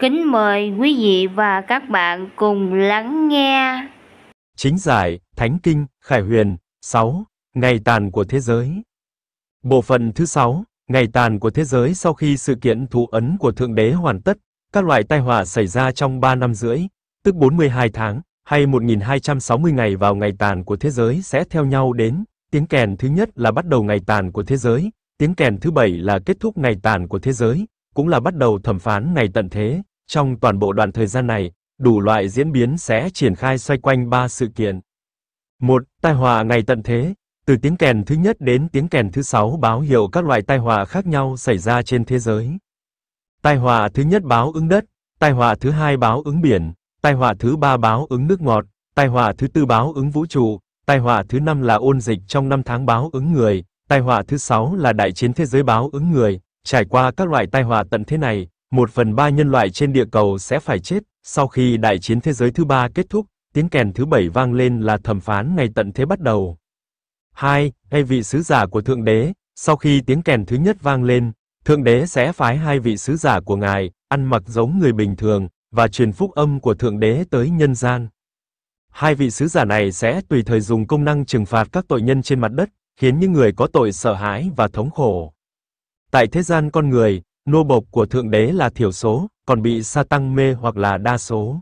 Kính mời quý vị và các bạn cùng lắng nghe. Chính giải Thánh Kinh Khải Huyền 6. Ngày tàn của thế giới Bộ phận thứ 6. Ngày tàn của thế giới sau khi sự kiện thụ ấn của Thượng Đế hoàn tất, các loại tai họa xảy ra trong 3 năm rưỡi, tức 42 tháng, hay 1260 ngày vào ngày tàn của thế giới sẽ theo nhau đến. Tiếng kèn thứ nhất là bắt đầu ngày tàn của thế giới, tiếng kèn thứ bảy là kết thúc ngày tàn của thế giới, cũng là bắt đầu thẩm phán ngày tận thế. Trong toàn bộ đoạn thời gian này, đủ loại diễn biến sẽ triển khai xoay quanh ba sự kiện. Một, tai họa ngày tận thế. Từ tiếng kèn thứ nhất đến tiếng kèn thứ sáu báo hiệu các loại tai họa khác nhau xảy ra trên thế giới. Tai họa thứ nhất báo ứng đất, tai họa thứ hai báo ứng biển, tai họa thứ ba báo ứng nước ngọt, tai họa thứ tư báo ứng vũ trụ, tai họa thứ năm là ôn dịch trong năm tháng báo ứng người, tai họa thứ sáu là đại chiến thế giới báo ứng người. Trải qua các loại tai họa tận thế này, một phần ba nhân loại trên địa cầu sẽ phải chết. Sau khi đại chiến thế giới thứ ba kết thúc, tiếng kèn thứ bảy vang lên là thẩm phán ngày tận thế bắt đầu. Hai, Ngay vị sứ giả của Thượng Đế, sau khi tiếng kèn thứ nhất vang lên, Thượng Đế sẽ phái hai vị sứ giả của Ngài, ăn mặc giống người bình thường, và truyền phúc âm của Thượng Đế tới nhân gian. Hai vị sứ giả này sẽ tùy thời dùng công năng trừng phạt các tội nhân trên mặt đất, khiến những người có tội sợ hãi và thống khổ. Tại thế gian con người, nô bộc của Thượng Đế là thiểu số, còn bị sa tăng mê hoặc là đa số.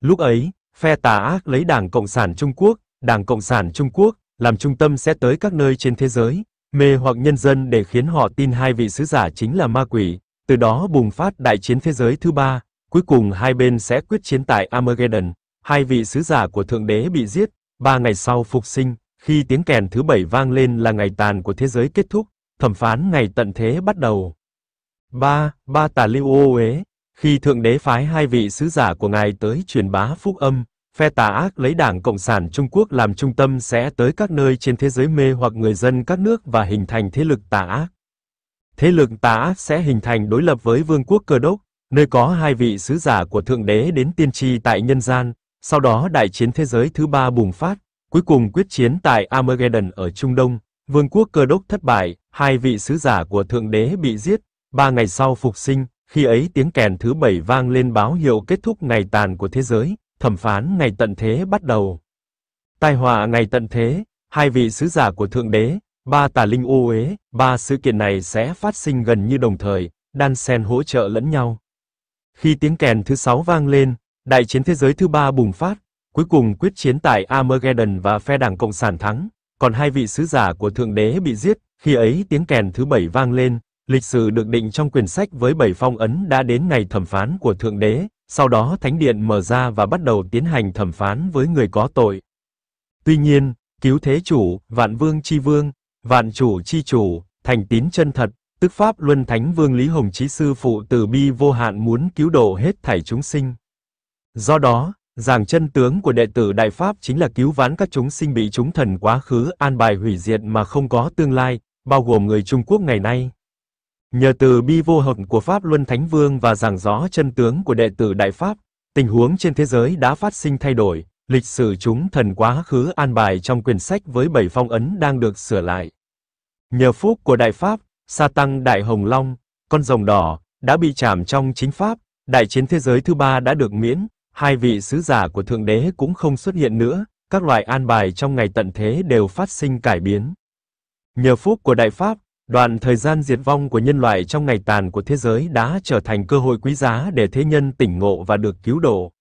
Lúc ấy, phe tà ác lấy Đảng Cộng sản Trung Quốc, Đảng Cộng sản Trung Quốc, làm trung tâm sẽ tới các nơi trên thế giới, mê hoặc nhân dân để khiến họ tin hai vị sứ giả chính là ma quỷ, từ đó bùng phát đại chiến thế giới thứ ba, cuối cùng hai bên sẽ quyết chiến tại Armageddon, hai vị sứ giả của Thượng Đế bị giết, ba ngày sau phục sinh, khi tiếng kèn thứ bảy vang lên là ngày tàn của thế giới kết thúc, thẩm phán ngày tận thế bắt đầu. Ba, ba tà lưu ô uế, khi Thượng Đế phái hai vị sứ giả của Ngài tới truyền bá phúc âm, phe tà ác lấy Đảng Cộng sản Trung Quốc làm trung tâm sẽ tới các nơi trên thế giới mê hoặc người dân các nước và hình thành thế lực tà ác. Thế lực tà ác sẽ hình thành đối lập với vương quốc cơ đốc, nơi có hai vị sứ giả của Thượng Đế đến tiên tri tại nhân gian, sau đó đại chiến thế giới thứ ba bùng phát, cuối cùng quyết chiến tại Armageddon ở Trung Đông, vương quốc cơ đốc thất bại, hai vị sứ giả của Thượng Đế bị giết, Ba ngày sau phục sinh, khi ấy tiếng kèn thứ bảy vang lên báo hiệu kết thúc ngày tàn của thế giới, thẩm phán ngày tận thế bắt đầu. Tai họa ngày tận thế, hai vị sứ giả của Thượng Đế, ba tà linh ô uế, ba sự kiện này sẽ phát sinh gần như đồng thời, đan xen hỗ trợ lẫn nhau. Khi tiếng kèn thứ sáu vang lên, đại chiến thế giới thứ ba bùng phát, cuối cùng quyết chiến tại Armageddon và phe đảng Cộng sản thắng, còn hai vị sứ giả của Thượng Đế bị giết, khi ấy tiếng kèn thứ bảy vang lên, Lịch sử được định trong quyển sách với bảy phong ấn đã đến ngày thẩm phán của Thượng Đế, sau đó Thánh Điện mở ra và bắt đầu tiến hành thẩm phán với người có tội. Tuy nhiên, cứu thế chủ, vạn vương chi vương, vạn chủ chi chủ, thành tín chân thật, tức Pháp Luân Thánh Vương Lý Hồng Chí Sư Phụ từ bi vô hạn muốn cứu độ hết thảy chúng sinh. Do đó, giảng chân tướng của đệ tử Đại Pháp chính là cứu ván các chúng sinh bị chúng thần quá khứ an bài hủy diệt mà không có tương lai, bao gồm người Trung Quốc ngày nay. Nhờ từ bi vô hận của Pháp Luân Thánh Vương và giảng gió chân tướng của đệ tử Đại Pháp, tình huống trên thế giới đã phát sinh thay đổi, lịch sử chúng thần quá khứ an bài trong quyển sách với bảy phong ấn đang được sửa lại. Nhờ phúc của Đại Pháp, Sa Tăng Đại Hồng Long, con rồng đỏ, đã bị chạm trong chính Pháp, đại chiến thế giới thứ ba đã được miễn, hai vị sứ giả của Thượng Đế cũng không xuất hiện nữa, các loại an bài trong ngày tận thế đều phát sinh cải biến. Nhờ phúc của Đại Pháp, Đoạn thời gian diệt vong của nhân loại trong ngày tàn của thế giới đã trở thành cơ hội quý giá để thế nhân tỉnh ngộ và được cứu độ.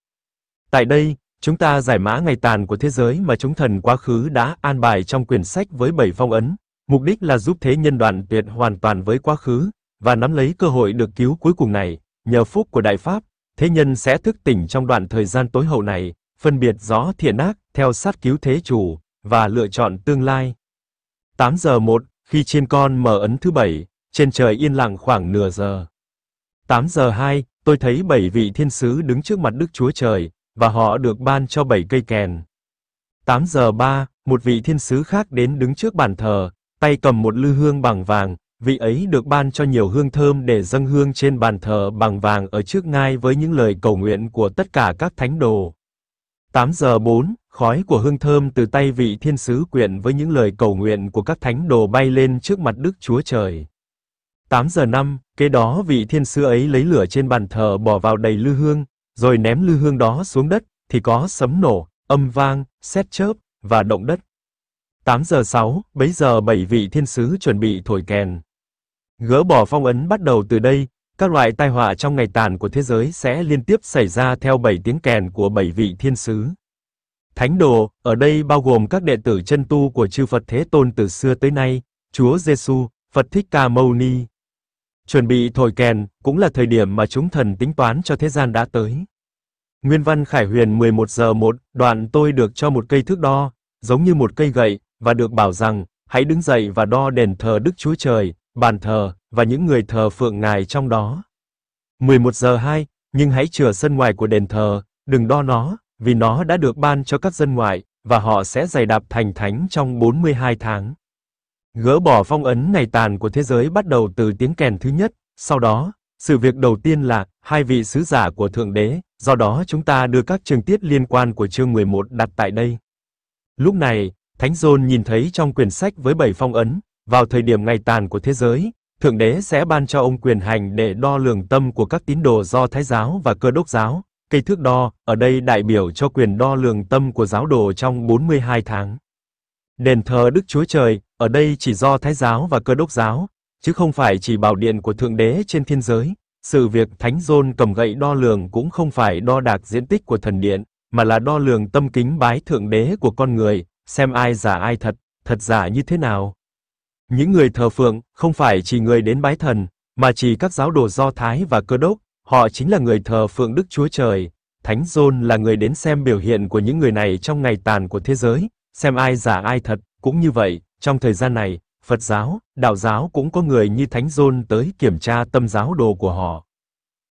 Tại đây, chúng ta giải mã ngày tàn của thế giới mà chúng thần quá khứ đã an bài trong quyển sách với bảy phong ấn, mục đích là giúp thế nhân đoạn tuyệt hoàn toàn với quá khứ và nắm lấy cơ hội được cứu cuối cùng này, nhờ phúc của đại pháp, thế nhân sẽ thức tỉnh trong đoạn thời gian tối hậu này, phân biệt rõ thiện ác theo sát cứu thế chủ và lựa chọn tương lai. 8 giờ 1 khi trên con mở ấn thứ bảy, trên trời yên lặng khoảng nửa giờ. 8 giờ 2, tôi thấy bảy vị thiên sứ đứng trước mặt Đức Chúa Trời, và họ được ban cho bảy cây kèn. 8 giờ 3, một vị thiên sứ khác đến đứng trước bàn thờ, tay cầm một lư hương bằng vàng, vị ấy được ban cho nhiều hương thơm để dâng hương trên bàn thờ bằng vàng ở trước ngai với những lời cầu nguyện của tất cả các thánh đồ. 8 giờ 4, khói của hương thơm từ tay vị thiên sứ quyện với những lời cầu nguyện của các thánh đồ bay lên trước mặt Đức Chúa Trời. 8 giờ 5, kế đó vị thiên sứ ấy lấy lửa trên bàn thờ bỏ vào đầy lư hương, rồi ném lư hương đó xuống đất, thì có sấm nổ, âm vang, xét chớp, và động đất. 8 giờ 6, bấy giờ bảy vị thiên sứ chuẩn bị thổi kèn. Gỡ bỏ phong ấn bắt đầu từ đây, các loại tai họa trong ngày tàn của thế giới sẽ liên tiếp xảy ra theo bảy tiếng kèn của bảy vị thiên sứ. Thánh đồ, ở đây bao gồm các đệ tử chân tu của chư Phật Thế Tôn từ xưa tới nay, Chúa Giêsu, Phật Thích Ca Mâu Ni. Chuẩn bị thổi kèn cũng là thời điểm mà chúng thần tính toán cho thế gian đã tới. Nguyên văn Khải Huyền 11 giờ 1, đoạn tôi được cho một cây thước đo, giống như một cây gậy, và được bảo rằng, hãy đứng dậy và đo đền thờ Đức Chúa Trời, bàn thờ và những người thờ phượng ngài trong đó. 11 giờ 2, nhưng hãy chừa sân ngoài của đền thờ, đừng đo nó, vì nó đã được ban cho các dân ngoại và họ sẽ giày đạp thành thánh trong 42 tháng. Gỡ bỏ phong ấn ngày tàn của thế giới bắt đầu từ tiếng kèn thứ nhất, sau đó, sự việc đầu tiên là hai vị sứ giả của Thượng Đế, do đó chúng ta đưa các chương tiết liên quan của chương 11 đặt tại đây. Lúc này, Thánh Dôn nhìn thấy trong quyển sách với bảy phong ấn, vào thời điểm ngày tàn của thế giới, Thượng Đế sẽ ban cho ông quyền hành để đo lường tâm của các tín đồ do Thái giáo và Cơ đốc giáo. Cây thước đo ở đây đại biểu cho quyền đo lường tâm của giáo đồ trong 42 tháng. Đền thờ Đức Chúa Trời ở đây chỉ do Thái giáo và Cơ đốc giáo, chứ không phải chỉ bảo điện của Thượng Đế trên thiên giới. Sự việc Thánh Dôn cầm gậy đo lường cũng không phải đo đạc diện tích của thần điện, mà là đo lường tâm kính bái Thượng Đế của con người, xem ai giả ai thật, thật giả như thế nào. Những người thờ phượng, không phải chỉ người đến bái thần, mà chỉ các giáo đồ Do Thái và Cơ đốc, họ chính là người thờ phượng Đức Chúa Trời. Thánh John là người đến xem biểu hiện của những người này trong ngày tàn của thế giới, xem ai giả ai thật, cũng như vậy, trong thời gian này, Phật giáo, đạo giáo cũng có người như Thánh John tới kiểm tra tâm giáo đồ của họ.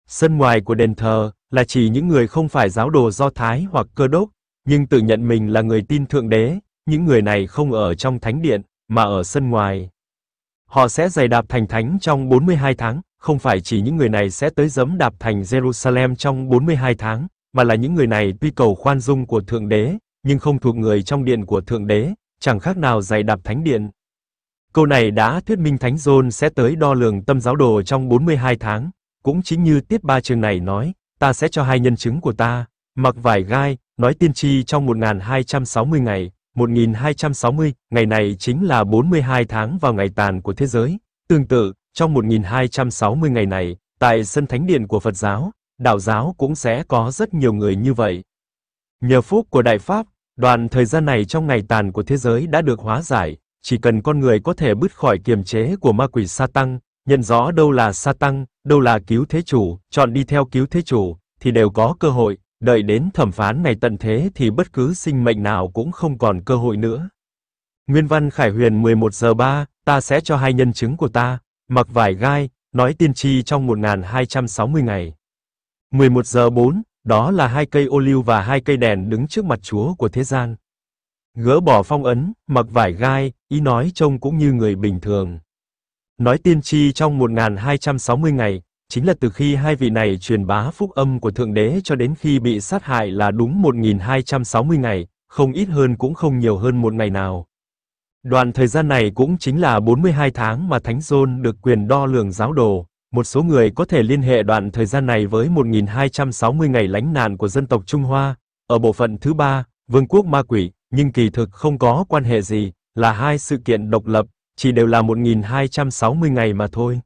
Sân ngoài của đền thờ là chỉ những người không phải giáo đồ Do Thái hoặc Cơ đốc, nhưng tự nhận mình là người tin Thượng Đế, những người này không ở trong thánh điện, mà ở sân ngoài. Họ sẽ giày đạp thành thánh trong 42 tháng, không phải chỉ những người này sẽ tới giẫm đạp thành Jerusalem trong 42 tháng, mà là những người này tuy cầu khoan dung của Thượng Đế, nhưng không thuộc người trong điện của Thượng Đế, chẳng khác nào giày đạp thánh điện. Câu này đã thuyết minh Thánh Giôn sẽ tới đo lường tâm giáo đồ trong 42 tháng, cũng chính như tiết ba chương này nói, ta sẽ cho hai nhân chứng của ta, mặc vải gai, nói tiên tri trong 1260 ngày, 1260, ngày này chính là 42 tháng vào ngày tàn của thế giới. Tương tự, trong 1260 ngày này, tại sân thánh điện của Phật giáo, đạo giáo cũng sẽ có rất nhiều người như vậy. Nhờ phúc của Đại Pháp, đoạn thời gian này trong ngày tàn của thế giới đã được hóa giải, chỉ cần con người có thể bứt khỏi kiềm chế của ma quỷ sa tăng, nhận rõ đâu là sa tăng, đâu là cứu thế chủ, chọn đi theo cứu thế chủ, thì đều có cơ hội, Đợi đến thẩm phán này tận thế thì bất cứ sinh mệnh nào cũng không còn cơ hội nữa. Nguyên văn Khải Huyền 11 giờ 3, ta sẽ cho hai nhân chứng của ta, mặc vải gai, nói tiên tri trong 1260 ngày. 11 giờ 4, đó là hai cây ô liu và hai cây đèn đứng trước mặt Chúa của thế gian. Gỡ bỏ phong ấn, mặc vải gai, ý nói trông cũng như người bình thường. Nói tiên tri trong 1260 ngày, Chính là từ khi hai vị này truyền bá phúc âm của Thượng Đế cho đến khi bị sát hại là đúng 1260 ngày, không ít hơn cũng không nhiều hơn một ngày nào. Đoạn thời gian này cũng chính là 42 tháng mà Thánh John được quyền đo lường giáo đồ. Một số người có thể liên hệ đoạn thời gian này với 1260 ngày lánh nạn của dân tộc Trung Hoa. Ở bộ phận thứ ba, Vương quốc ma quỷ, nhưng kỳ thực không có quan hệ gì, là hai sự kiện độc lập, chỉ đều là 1260 ngày mà thôi.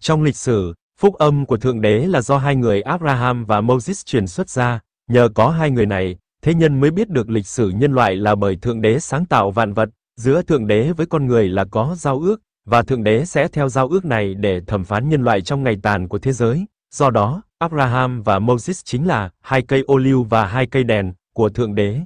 Trong lịch sử, Phúc âm của Thượng Đế là do hai người Abraham và Moses truyền xuất ra, nhờ có hai người này, thế nhân mới biết được lịch sử nhân loại là bởi Thượng Đế sáng tạo vạn vật, giữa Thượng Đế với con người là có giao ước, và Thượng Đế sẽ theo giao ước này để thẩm phán nhân loại trong ngày tàn của thế giới. Do đó, Abraham và Moses chính là hai cây ô liu và hai cây đèn của Thượng Đế.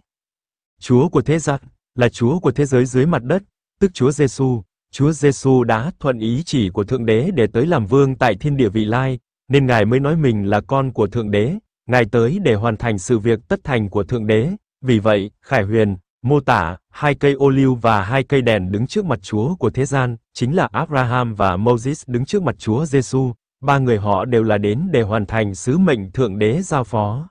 Chúa của thế gian là Chúa của thế giới dưới mặt đất, tức Chúa Giêsu, Chúa Giêsu đã thuận ý chỉ của Thượng Đế để tới làm vương tại thiên địa vị lai, nên Ngài mới nói mình là con của Thượng Đế, Ngài tới để hoàn thành sự việc tất thành của Thượng Đế. Vì vậy, Khải Huyền mô tả hai cây ô liu và hai cây đèn đứng trước mặt Chúa của thế gian, chính là Abraham và Moses đứng trước mặt Chúa Giêsu, ba người họ đều là đến để hoàn thành sứ mệnh Thượng Đế giao phó.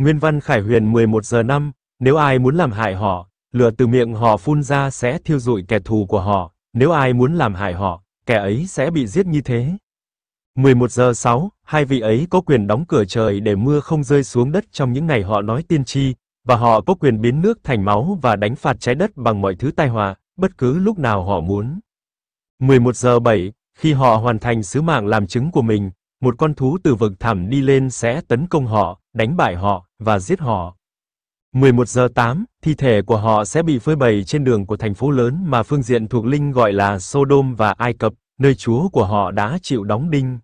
Nguyên văn Khải Huyền 11 giờ 5, nếu ai muốn làm hại họ, lửa từ miệng họ phun ra sẽ thiêu rụi kẻ thù của họ. Nếu ai muốn làm hại họ, kẻ ấy sẽ bị giết như thế. 11 giờ 6, hai vị ấy có quyền đóng cửa trời để mưa không rơi xuống đất trong những ngày họ nói tiên tri, và họ có quyền biến nước thành máu và đánh phạt trái đất bằng mọi thứ tai họa, bất cứ lúc nào họ muốn. 11 giờ 7, khi họ hoàn thành sứ mạng làm chứng của mình, một con thú từ vực thẳm đi lên sẽ tấn công họ, đánh bại họ và giết họ. 11 giờ 8, thi thể của họ sẽ bị phơi bày trên đường của thành phố lớn mà phương diện thuộc linh gọi là Sodom và Ai Cập, nơi chúa của họ đã chịu đóng đinh.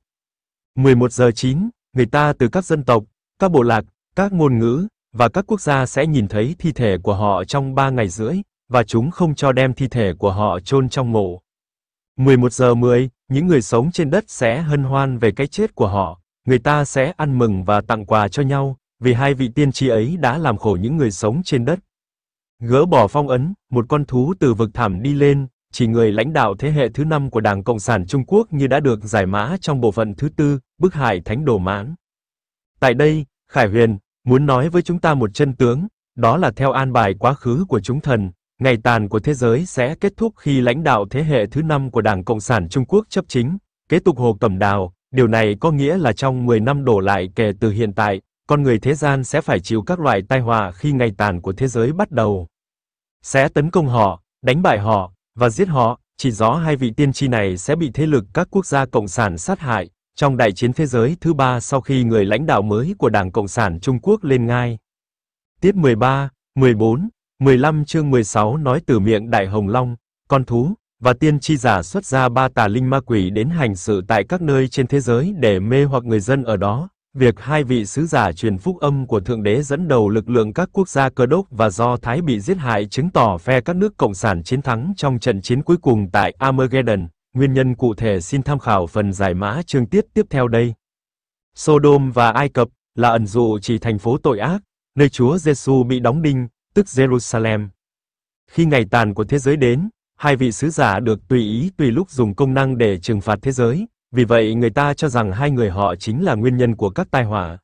11 giờ 9, người ta từ các dân tộc, các bộ lạc, các ngôn ngữ và các quốc gia sẽ nhìn thấy thi thể của họ trong 3 ngày rưỡi và chúng không cho đem thi thể của họ chôn trong mộ. 11 giờ 10, những người sống trên đất sẽ hân hoan về cái chết của họ, người ta sẽ ăn mừng và tặng quà cho nhau, vì hai vị tiên tri ấy đã làm khổ những người sống trên đất. Gỡ bỏ phong ấn, một con thú từ vực thẳm đi lên, chỉ người lãnh đạo thế hệ thứ năm của Đảng Cộng sản Trung Quốc như đã được giải mã trong bộ phận thứ tư, bức hải thánh đồ mãn. Tại đây, Khải Huyền muốn nói với chúng ta một chân tướng, đó là theo an bài quá khứ của chúng thần, ngày tàn của thế giới sẽ kết thúc khi lãnh đạo thế hệ thứ năm của Đảng Cộng sản Trung Quốc chấp chính, kế tục Hồ cầm Đào, điều này có nghĩa là trong 10 năm đổ lại kể từ hiện tại, con người thế gian sẽ phải chịu các loại tai họa khi ngày tàn của thế giới bắt đầu. Sẽ tấn công họ, đánh bại họ và giết họ, chỉ rõ hai vị tiên tri này sẽ bị thế lực các quốc gia cộng sản sát hại trong đại chiến thế giới thứ ba sau khi người lãnh đạo mới của Đảng Cộng sản Trung Quốc lên ngai. Tiết 13, 14, 15 chương 16 nói từ miệng Đại Hồng Long, con thú và tiên tri giả xuất ra ba tà linh ma quỷ đến hành sự tại các nơi trên thế giới để mê hoặc người dân ở đó, Việc hai vị sứ giả truyền phúc âm của Thượng Đế dẫn đầu lực lượng các quốc gia Cơ Đốc và Do Thái bị giết hại chứng tỏ phe các nước Cộng sản chiến thắng trong trận chiến cuối cùng tại Armageddon. Nguyên nhân cụ thể xin tham khảo phần giải mã chương tiết tiếp theo đây. Sodom và Ai Cập là ẩn dụ chỉ thành phố tội ác, nơi Chúa Giêsu bị đóng đinh, tức Jerusalem. Khi ngày tàn của thế giới đến, hai vị sứ giả được tùy ý tùy lúc dùng công năng để trừng phạt thế giới, vì vậy người ta cho rằng hai người họ chính là nguyên nhân của các tai họa.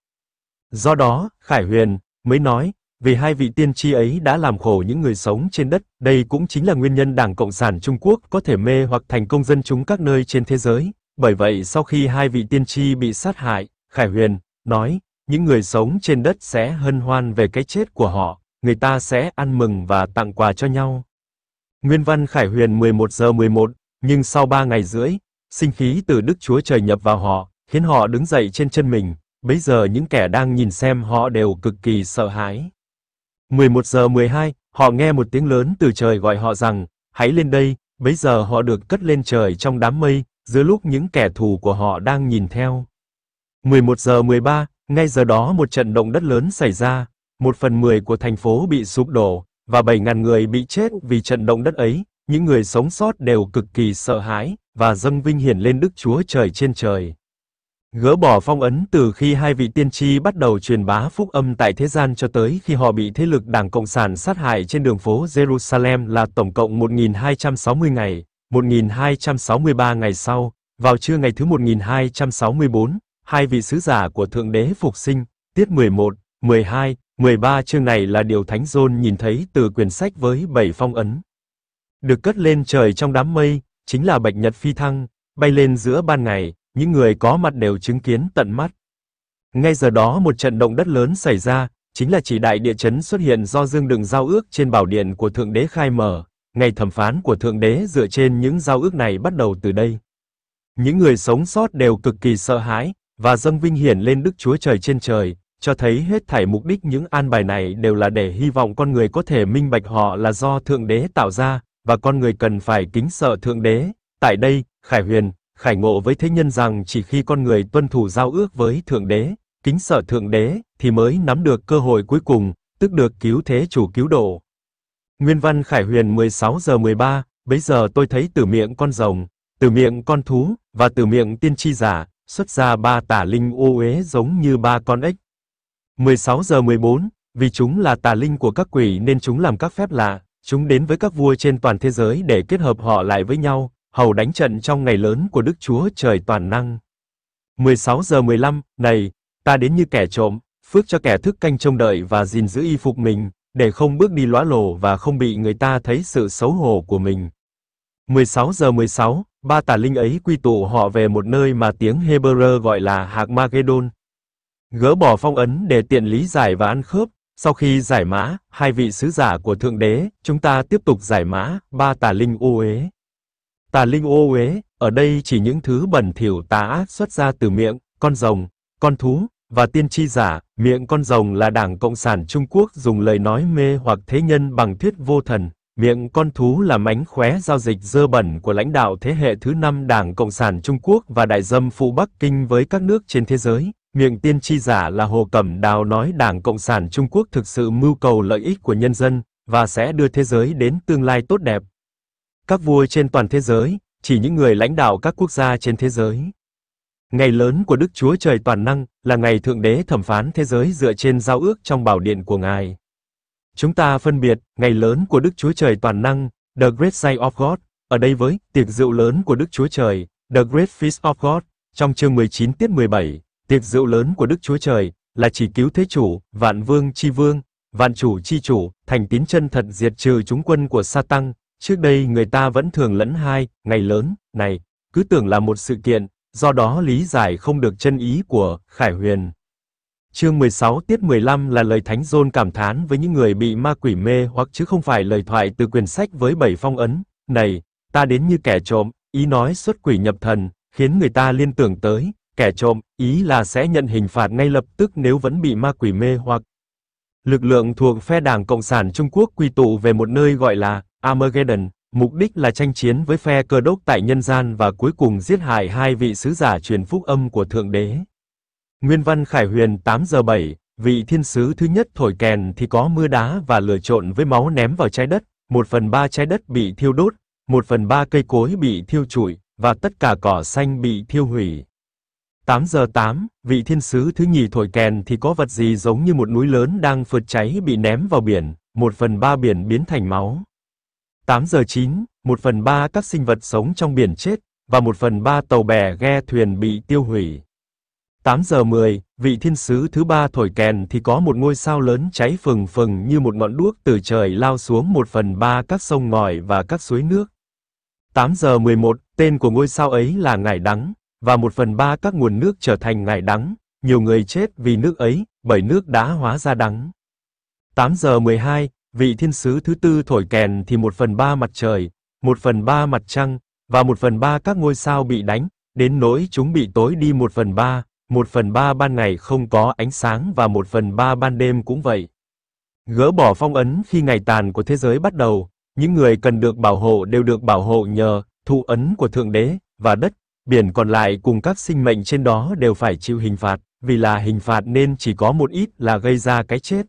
Do đó, Khải Huyền mới nói, vì hai vị tiên tri ấy đã làm khổ những người sống trên đất, đây cũng chính là nguyên nhân Đảng Cộng sản Trung Quốc có thể mê hoặc thành công dân chúng các nơi trên thế giới. Bởi vậy sau khi hai vị tiên tri bị sát hại, Khải Huyền nói, những người sống trên đất sẽ hân hoan về cái chết của họ, người ta sẽ ăn mừng và tặng quà cho nhau. Nguyên văn Khải Huyền 11 giờ 11, nhưng sau 3 ngày rưỡi, sinh khí từ Đức Chúa Trời nhập vào họ, khiến họ đứng dậy trên chân mình, bấy giờ những kẻ đang nhìn xem họ đều cực kỳ sợ hãi. 11 giờ 12, họ nghe một tiếng lớn từ trời gọi họ rằng, hãy lên đây, bấy giờ họ được cất lên trời trong đám mây, giữa lúc những kẻ thù của họ đang nhìn theo. 11 giờ 13, ngay giờ đó một trận động đất lớn xảy ra, một phần 10 của thành phố bị sụp đổ, và 7.000 người bị chết vì trận động đất ấy, những người sống sót đều cực kỳ sợ hãi, và dâng vinh hiển lên Đức Chúa Trời trên trời. Gỡ bỏ phong ấn từ khi hai vị tiên tri bắt đầu truyền bá phúc âm tại thế gian cho tới khi họ bị thế lực Đảng Cộng sản sát hại trên đường phố Jerusalem là tổng cộng 1260 ngày, 1263 ngày sau, vào trưa ngày thứ 1264, hai vị sứ giả của Thượng Đế Phục Sinh, tiết 11, 12, 13 chương này là điều Thánh Dôn nhìn thấy từ quyển sách với bảy phong ấn. Được cất lên trời trong đám mây, chính là Bạch Nhật phi thăng, bay lên giữa ban ngày, những người có mặt đều chứng kiến tận mắt. Ngay giờ đó một trận động đất lớn xảy ra, chính là chỉ đại địa chấn xuất hiện do Dương Đừng giao ước trên bảo điện của Thượng Đế khai mở, ngày thẩm phán của Thượng Đế dựa trên những giao ước này bắt đầu từ đây. Những người sống sót đều cực kỳ sợ hãi, và dâng vinh hiển lên Đức Chúa Trời trên trời, cho thấy hết thảy mục đích những an bài này đều là để hy vọng con người có thể minh bạch họ là do Thượng Đế tạo ra, và con người cần phải kính sợ Thượng Đế. Tại đây, Khải Huyền, khải ngộ với thế nhân rằng chỉ khi con người tuân thủ giao ước với Thượng Đế, kính sợ Thượng Đế, thì mới nắm được cơ hội cuối cùng, tức được cứu thế chủ cứu độ. Nguyên văn Khải Huyền 16 giờ 13, bấy giờ tôi thấy từ miệng con rồng, từ miệng con thú, và từ miệng tiên tri giả, xuất ra ba tà linh ô uế giống như ba con ếch. 16 giờ 14, vì chúng là tà linh của các quỷ nên chúng làm các phép lạ, Chúng đến với các vua trên toàn thế giới để kết hợp họ lại với nhau, hầu đánh trận trong ngày lớn của Đức Chúa Trời toàn năng. 16 giờ 15, này, ta đến như kẻ trộm, phước cho kẻ thức canh trông đợi và gìn giữ y phục mình, để không bước đi lóa lồ và không bị người ta thấy sự xấu hổ của mình. 16 giờ 16, ba tà linh ấy quy tụ họ về một nơi mà tiếng Hebrew gọi là Hạc Magedon. Gỡ bỏ phong ấn để tiện lý giải và ăn khớp, sau khi giải mã, hai vị sứ giả của Thượng Đế, chúng ta tiếp tục giải mã ba tà linh ô uế. Tà linh ô uế, ở đây chỉ những thứ bẩn thỉu tà ác xuất ra từ miệng, con rồng, con thú, và tiên tri giả, miệng con rồng là Đảng Cộng sản Trung Quốc dùng lời nói mê hoặc thế nhân bằng thuyết vô thần, miệng con thú là mánh khóe giao dịch dơ bẩn của lãnh đạo thế hệ thứ năm Đảng Cộng sản Trung Quốc và đại dâm phụ Bắc Kinh với các nước trên thế giới, miệng tiên tri giả là Hồ Cẩm Đào nói Đảng Cộng sản Trung Quốc thực sự mưu cầu lợi ích của nhân dân và sẽ đưa thế giới đến tương lai tốt đẹp. Các vua trên toàn thế giới, chỉ những người lãnh đạo các quốc gia trên thế giới. Ngày lớn của Đức Chúa Trời Toàn Năng là ngày Thượng Đế thẩm phán thế giới dựa trên giao ước trong bảo điện của Ngài. Chúng ta phân biệt ngày lớn của Đức Chúa Trời Toàn Năng, The Great day of God, ở đây với tiệc rượu lớn của Đức Chúa Trời, The Great Feast of God, trong chương 19 tiết 17, tiệc rượu lớn của Đức Chúa Trời là chỉ cứu thế chủ, vạn vương chi vương, vạn chủ chi chủ, thành tín chân thật diệt trừ chúng quân của sa tăng. Trước đây người ta vẫn thường lẫn hai ngày lớn này, cứ tưởng là một sự kiện, do đó lý giải không được chân ý của Khải Huyền. Chương 16 tiết 15 là lời Thánh Dôn cảm thán với những người bị ma quỷ mê hoặc chứ không phải lời thoại từ quyển sách với bảy phong ấn. Này, ta đến như kẻ trộm, ý nói xuất quỷ nhập thần, khiến người ta liên tưởng tới, Kẻ trộm, ý là sẽ nhận hình phạt ngay lập tức nếu vẫn bị ma quỷ mê hoặc. Lực lượng thuộc phe Đảng Cộng sản Trung Quốc quy tụ về một nơi gọi là Armageddon, mục đích là tranh chiến với phe cơ đốc tại nhân gian và cuối cùng giết hại hai vị sứ giả truyền phúc âm của Thượng Đế. Nguyên văn Khải Huyền 8 giờ 7, vị thiên sứ thứ nhất thổi kèn thì có mưa đá và lửa trộn với máu ném vào trái đất, một phần ba trái đất bị thiêu đốt, một phần ba cây cối bị thiêu trụi, và tất cả cỏ xanh bị thiêu hủy. 8 giờ 8, vị thiên sứ thứ nhì thổi kèn thì có vật gì giống như một núi lớn đang phượt cháy bị ném vào biển, một phần ba biển biến thành máu. 8 giờ 9, một phần ba các sinh vật sống trong biển chết, và một phần ba tàu bè ghe thuyền bị tiêu hủy. 8 giờ 10, vị thiên sứ thứ ba thổi kèn thì có một ngôi sao lớn cháy phừng phừng như một ngọn đuốc từ trời lao xuống một phần ba các sông ngòi và các suối nước. 8 giờ 11, tên của ngôi sao ấy là Ngải Đắng, và một phần ba các nguồn nước trở thành ngải đắng, nhiều người chết vì nước ấy, bởi nước đã hóa ra đắng. 8 giờ 12, vị thiên sứ thứ tư thổi kèn thì một phần ba mặt trời, một phần ba mặt trăng, và một phần ba các ngôi sao bị đánh, đến nỗi chúng bị tối đi một phần ba, một phần ba ban ngày không có ánh sáng và một phần ba ban đêm cũng vậy. Gỡ bỏ phong ấn khi ngày tàn của thế giới bắt đầu, những người cần được bảo hộ đều được bảo hộ nhờ thụ ấn của Thượng Đế và đất biển còn lại cùng các sinh mệnh trên đó đều phải chịu hình phạt, vì là hình phạt nên chỉ có một ít là gây ra cái chết.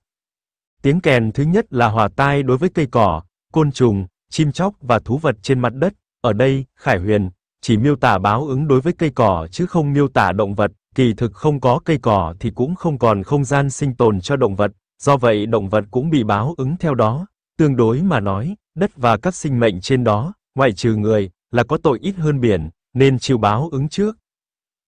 Tiếng kèn thứ nhất là hòa tai đối với cây cỏ, côn trùng, chim chóc và thú vật trên mặt đất. Ở đây, Khải Huyền chỉ miêu tả báo ứng đối với cây cỏ chứ không miêu tả động vật, kỳ thực không có cây cỏ thì cũng không còn không gian sinh tồn cho động vật, do vậy động vật cũng bị báo ứng theo đó. Tương đối mà nói, đất và các sinh mệnh trên đó, ngoại trừ người, là có tội ít hơn biển, nên chịu báo ứng trước.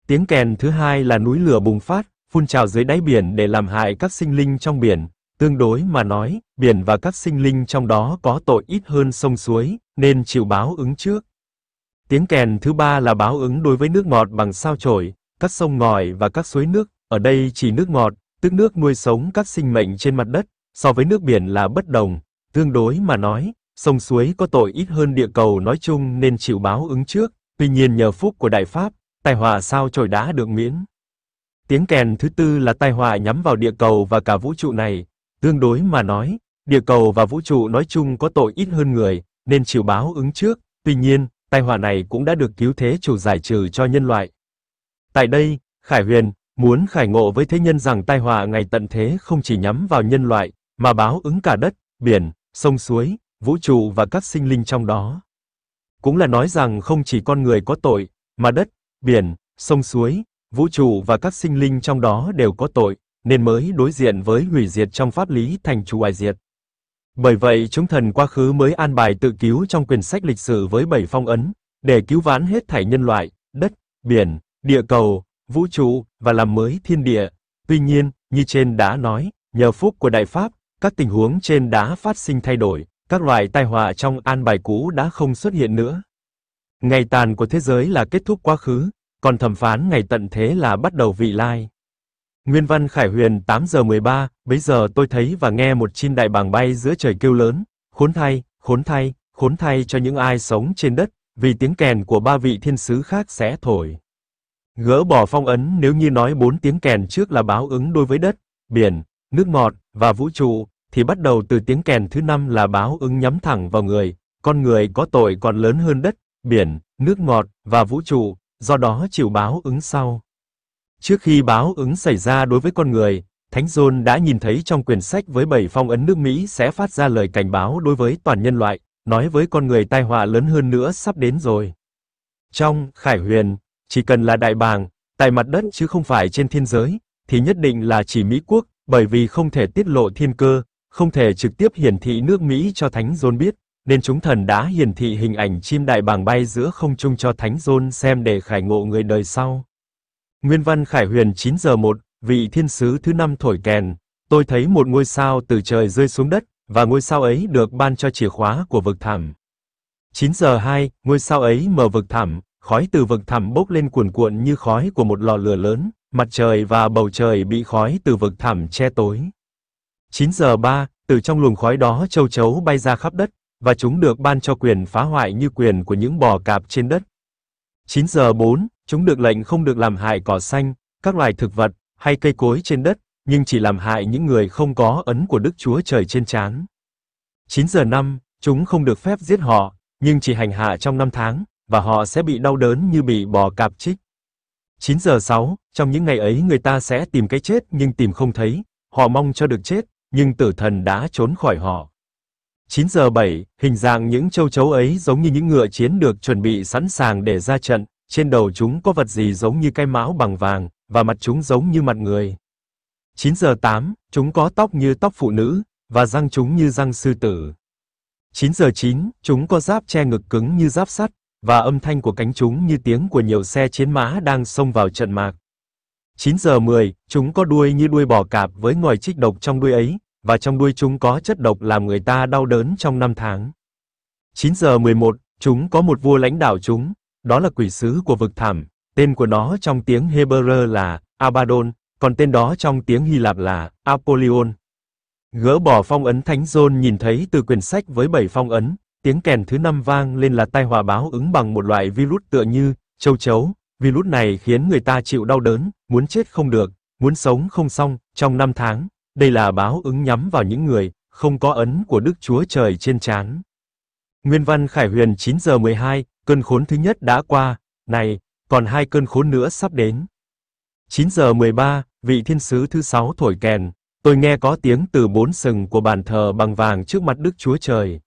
Tiếng kèn thứ hai là núi lửa bùng phát, phun trào dưới đáy biển để làm hại các sinh linh trong biển. Tương đối mà nói, biển và các sinh linh trong đó có tội ít hơn sông suối, nên chịu báo ứng trước. Tiếng kèn thứ ba là báo ứng đối với nước ngọt bằng sao chổi, các sông ngòi và các suối nước, ở đây chỉ nước ngọt, tức nước nuôi sống các sinh mệnh trên mặt đất, so với nước biển là bất đồng. Tương đối mà nói, sông suối có tội ít hơn địa cầu nói chung nên chịu báo ứng trước, Tuy nhiên nhờ phúc của Đại Pháp, tai họa sao trời đá được miễn. Tiếng kèn thứ tư là tai họa nhắm vào địa cầu và cả vũ trụ này. Tương đối mà nói, địa cầu và vũ trụ nói chung có tội ít hơn người, nên chịu báo ứng trước. Tuy nhiên, tai họa này cũng đã được cứu thế chủ giải trừ cho nhân loại. Tại đây, Khải Huyền muốn khải ngộ với thế nhân rằng tai họa ngày tận thế không chỉ nhắm vào nhân loại, mà báo ứng cả đất, biển, sông suối, vũ trụ và các sinh linh trong đó cũng là nói rằng không chỉ con người có tội, mà đất, biển, sông suối, vũ trụ và các sinh linh trong đó đều có tội, nên mới đối diện với hủy diệt trong pháp lý thành chủ ai diệt. Bởi vậy chúng thần quá khứ mới an bài tự cứu trong quyển sách lịch sử với bảy phong ấn, để cứu vãn hết thảy nhân loại, đất, biển, địa cầu, vũ trụ và làm mới thiên địa. Tuy nhiên, như trên đã nói, nhờ phúc của đại pháp, các tình huống trên đã phát sinh thay đổi các loại tai họa trong an bài cũ đã không xuất hiện nữa. Ngày tàn của thế giới là kết thúc quá khứ, còn thẩm phán ngày tận thế là bắt đầu vị lai. Nguyên văn Khải Huyền 8 giờ 13, bấy giờ tôi thấy và nghe một chim đại bàng bay giữa trời kêu lớn, khốn thay, khốn thay, khốn thay cho những ai sống trên đất, vì tiếng kèn của ba vị thiên sứ khác sẽ thổi. Gỡ bỏ phong ấn nếu như nói bốn tiếng kèn trước là báo ứng đối với đất, biển, nước ngọt và vũ trụ, thì bắt đầu từ tiếng kèn thứ năm là báo ứng nhắm thẳng vào người, con người có tội còn lớn hơn đất, biển, nước ngọt và vũ trụ, do đó chịu báo ứng sau. Trước khi báo ứng xảy ra đối với con người, Thánh John đã nhìn thấy trong quyển sách với bảy phong ấn nước Mỹ sẽ phát ra lời cảnh báo đối với toàn nhân loại, nói với con người tai họa lớn hơn nữa sắp đến rồi. Trong Khải Huyền, chỉ cần là đại bàng, tại mặt đất chứ không phải trên thiên giới, thì nhất định là chỉ Mỹ quốc, bởi vì không thể tiết lộ thiên cơ, không thể trực tiếp hiển thị nước Mỹ cho Thánh John biết, nên chúng thần đã hiển thị hình ảnh chim đại bàng bay giữa không trung cho Thánh John xem để khải ngộ người đời sau. Nguyên văn Khải Huyền 9 giờ 1, vị thiên sứ thứ năm thổi kèn, tôi thấy một ngôi sao từ trời rơi xuống đất, và ngôi sao ấy được ban cho chìa khóa của vực thẳm. 9 giờ 2, ngôi sao ấy mở vực thẳm, khói từ vực thẳm bốc lên cuồn cuộn như khói của một lò lửa lớn, mặt trời và bầu trời bị khói từ vực thẳm che tối. 9 giờ 3, từ trong luồng khói đó châu chấu bay ra khắp đất, và chúng được ban cho quyền phá hoại như quyền của những bò cạp trên đất. 9 giờ 4, chúng được lệnh không được làm hại cỏ xanh, các loài thực vật, hay cây cối trên đất, nhưng chỉ làm hại những người không có ấn của Đức Chúa Trời trên trán. 9 giờ 5, chúng không được phép giết họ, nhưng chỉ hành hạ trong năm tháng, và họ sẽ bị đau đớn như bị bò cạp chích. 9 giờ 6, trong những ngày ấy người ta sẽ tìm cái chết nhưng tìm không thấy, họ mong cho được chết, nhưng tử thần đã trốn khỏi họ. 9 giờ 7, hình dạng những châu chấu ấy giống như những ngựa chiến được chuẩn bị sẵn sàng để ra trận, trên đầu chúng có vật gì giống như cái mão bằng vàng, và mặt chúng giống như mặt người. 9 giờ 8, chúng có tóc như tóc phụ nữ, và răng chúng như răng sư tử. 9 giờ 9, chúng có giáp che ngực cứng như giáp sắt, và âm thanh của cánh chúng như tiếng của nhiều xe chiến mã đang xông vào trận mạc. 9 giờ 10, chúng có đuôi như đuôi bò cạp với ngòi trích độc trong đuôi ấy, và trong đuôi chúng có chất độc làm người ta đau đớn trong năm tháng. 9 giờ 11, chúng có một vua lãnh đạo chúng, đó là quỷ sứ của vực thảm, tên của nó trong tiếng Hebrew là Abaddon, còn tên đó trong tiếng Hy Lạp là Apollyon. Gỡ bỏ phong ấn Thánh John nhìn thấy từ quyển sách với bảy phong ấn, tiếng kèn thứ năm vang lên là tai họa báo ứng bằng một loại virus tựa như châu chấu, Virus này khiến người ta chịu đau đớn, muốn chết không được, muốn sống không xong, trong năm tháng, đây là báo ứng nhắm vào những người, không có ấn của Đức Chúa Trời trên trán. Nguyên văn Khải Huyền 9 giờ 12, cơn khốn thứ nhất đã qua, này, còn hai cơn khốn nữa sắp đến. 9 giờ 13, vị thiên sứ thứ sáu thổi kèn, tôi nghe có tiếng từ bốn sừng của bàn thờ bằng vàng trước mặt Đức Chúa Trời.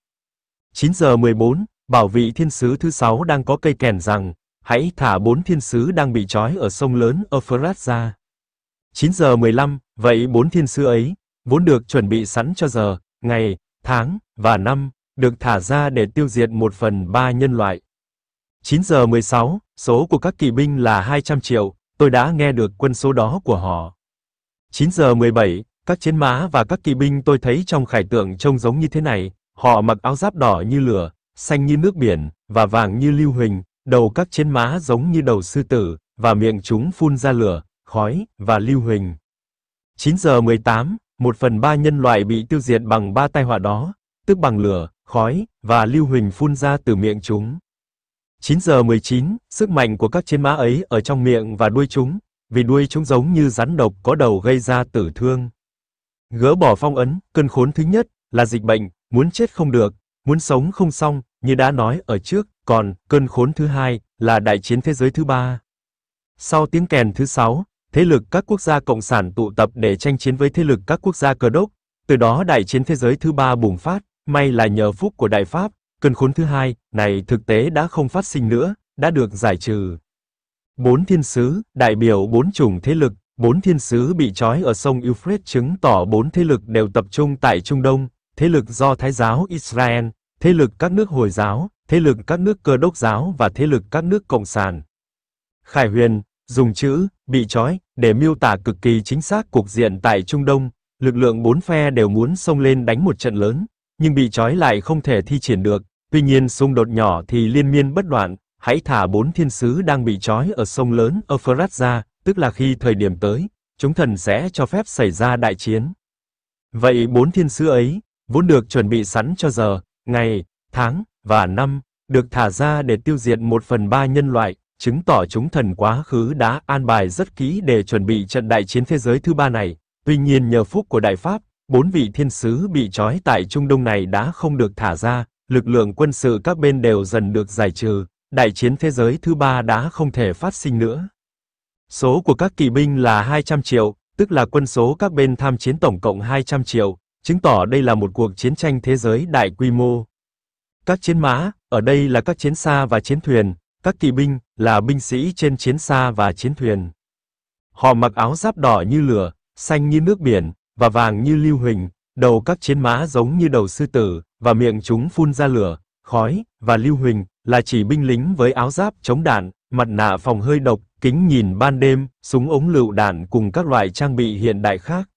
9 giờ 14, bảo vị thiên sứ thứ sáu đang có cây kèn rằng, hãy thả bốn thiên sứ đang bị trói ở sông lớn Euphrates ra. 9 giờ 15, vậy bốn thiên sứ ấy, vốn được chuẩn bị sẵn cho giờ, ngày, tháng, và năm, được thả ra để tiêu diệt một phần ba nhân loại. 9 giờ 16, số của các kỵ binh là 200 triệu, tôi đã nghe được quân số đó của họ. 9 giờ 17, các chiến mã và các kỵ binh tôi thấy trong khải tượng trông giống như thế này, họ mặc áo giáp đỏ như lửa, xanh như nước biển, và vàng như lưu huỳnh, đầu các chiến mã giống như đầu sư tử, và miệng chúng phun ra lửa, khói, và lưu huỳnh. 9 giờ 18, một phần ba nhân loại bị tiêu diệt bằng ba tai họa đó, tức bằng lửa, khói, và lưu huỳnh phun ra từ miệng chúng. 9 giờ 19, sức mạnh của các chiến mã ấy ở trong miệng và đuôi chúng, vì đuôi chúng giống như rắn độc có đầu gây ra tử thương. Gỡ bỏ phong ấn, cơn khốn thứ nhất là dịch bệnh, muốn chết không được, Muốn sống không xong, như đã nói ở trước, còn cơn khốn thứ hai là đại chiến thế giới thứ ba. Sau tiếng kèn thứ sáu, thế lực các quốc gia cộng sản tụ tập để tranh chiến với thế lực các quốc gia cơ đốc, từ đó đại chiến thế giới thứ ba bùng phát, may là nhờ phúc của Đại Pháp, cơn khốn thứ hai này thực tế đã không phát sinh nữa, đã được giải trừ. Bốn thiên sứ, đại biểu bốn chủng thế lực, bốn thiên sứ bị trói ở sông Euphrates chứng tỏ bốn thế lực đều tập trung tại Trung Đông, thế lực do Thái giáo Israel, thế lực các nước Hồi giáo, thế lực các nước Cơ đốc giáo và thế lực các nước Cộng sản. Khải Huyền, dùng chữ, bị trói, để miêu tả cực kỳ chính xác cục diện tại Trung Đông, lực lượng bốn phe đều muốn xông lên đánh một trận lớn, nhưng bị trói lại không thể thi triển được. Tuy nhiên xung đột nhỏ thì liên miên bất đoạn, hãy thả bốn thiên sứ đang bị trói ở sông lớn Euphrates ra, tức là khi thời điểm tới, chúng thần sẽ cho phép xảy ra đại chiến. Vậy bốn thiên sứ ấy, vốn được chuẩn bị sẵn cho giờ, ngày, tháng và năm, được thả ra để tiêu diệt một phần ba nhân loại, chứng tỏ chúng thần quá khứ đã an bài rất kỹ để chuẩn bị trận đại chiến thế giới thứ ba này. Tuy nhiên nhờ phúc của Đại Pháp, bốn vị thiên sứ bị trói tại Trung Đông này đã không được thả ra, lực lượng quân sự các bên đều dần được giải trừ, đại chiến thế giới thứ ba đã không thể phát sinh nữa. Số của các kỵ binh là 200 triệu, tức là quân số các bên tham chiến tổng cộng 200 triệu, chứng tỏ đây là một cuộc chiến tranh thế giới đại quy mô. Các chiến mã, ở đây là các chiến xa và chiến thuyền, các kỵ binh là binh sĩ trên chiến xa và chiến thuyền. Họ mặc áo giáp đỏ như lửa, xanh như nước biển và vàng như lưu huỳnh, đầu các chiến mã giống như đầu sư tử và miệng chúng phun ra lửa, khói và lưu huỳnh là chỉ binh lính với áo giáp chống đạn, mặt nạ phòng hơi độc, kính nhìn ban đêm, súng ống lựu đạn cùng các loại trang bị hiện đại khác.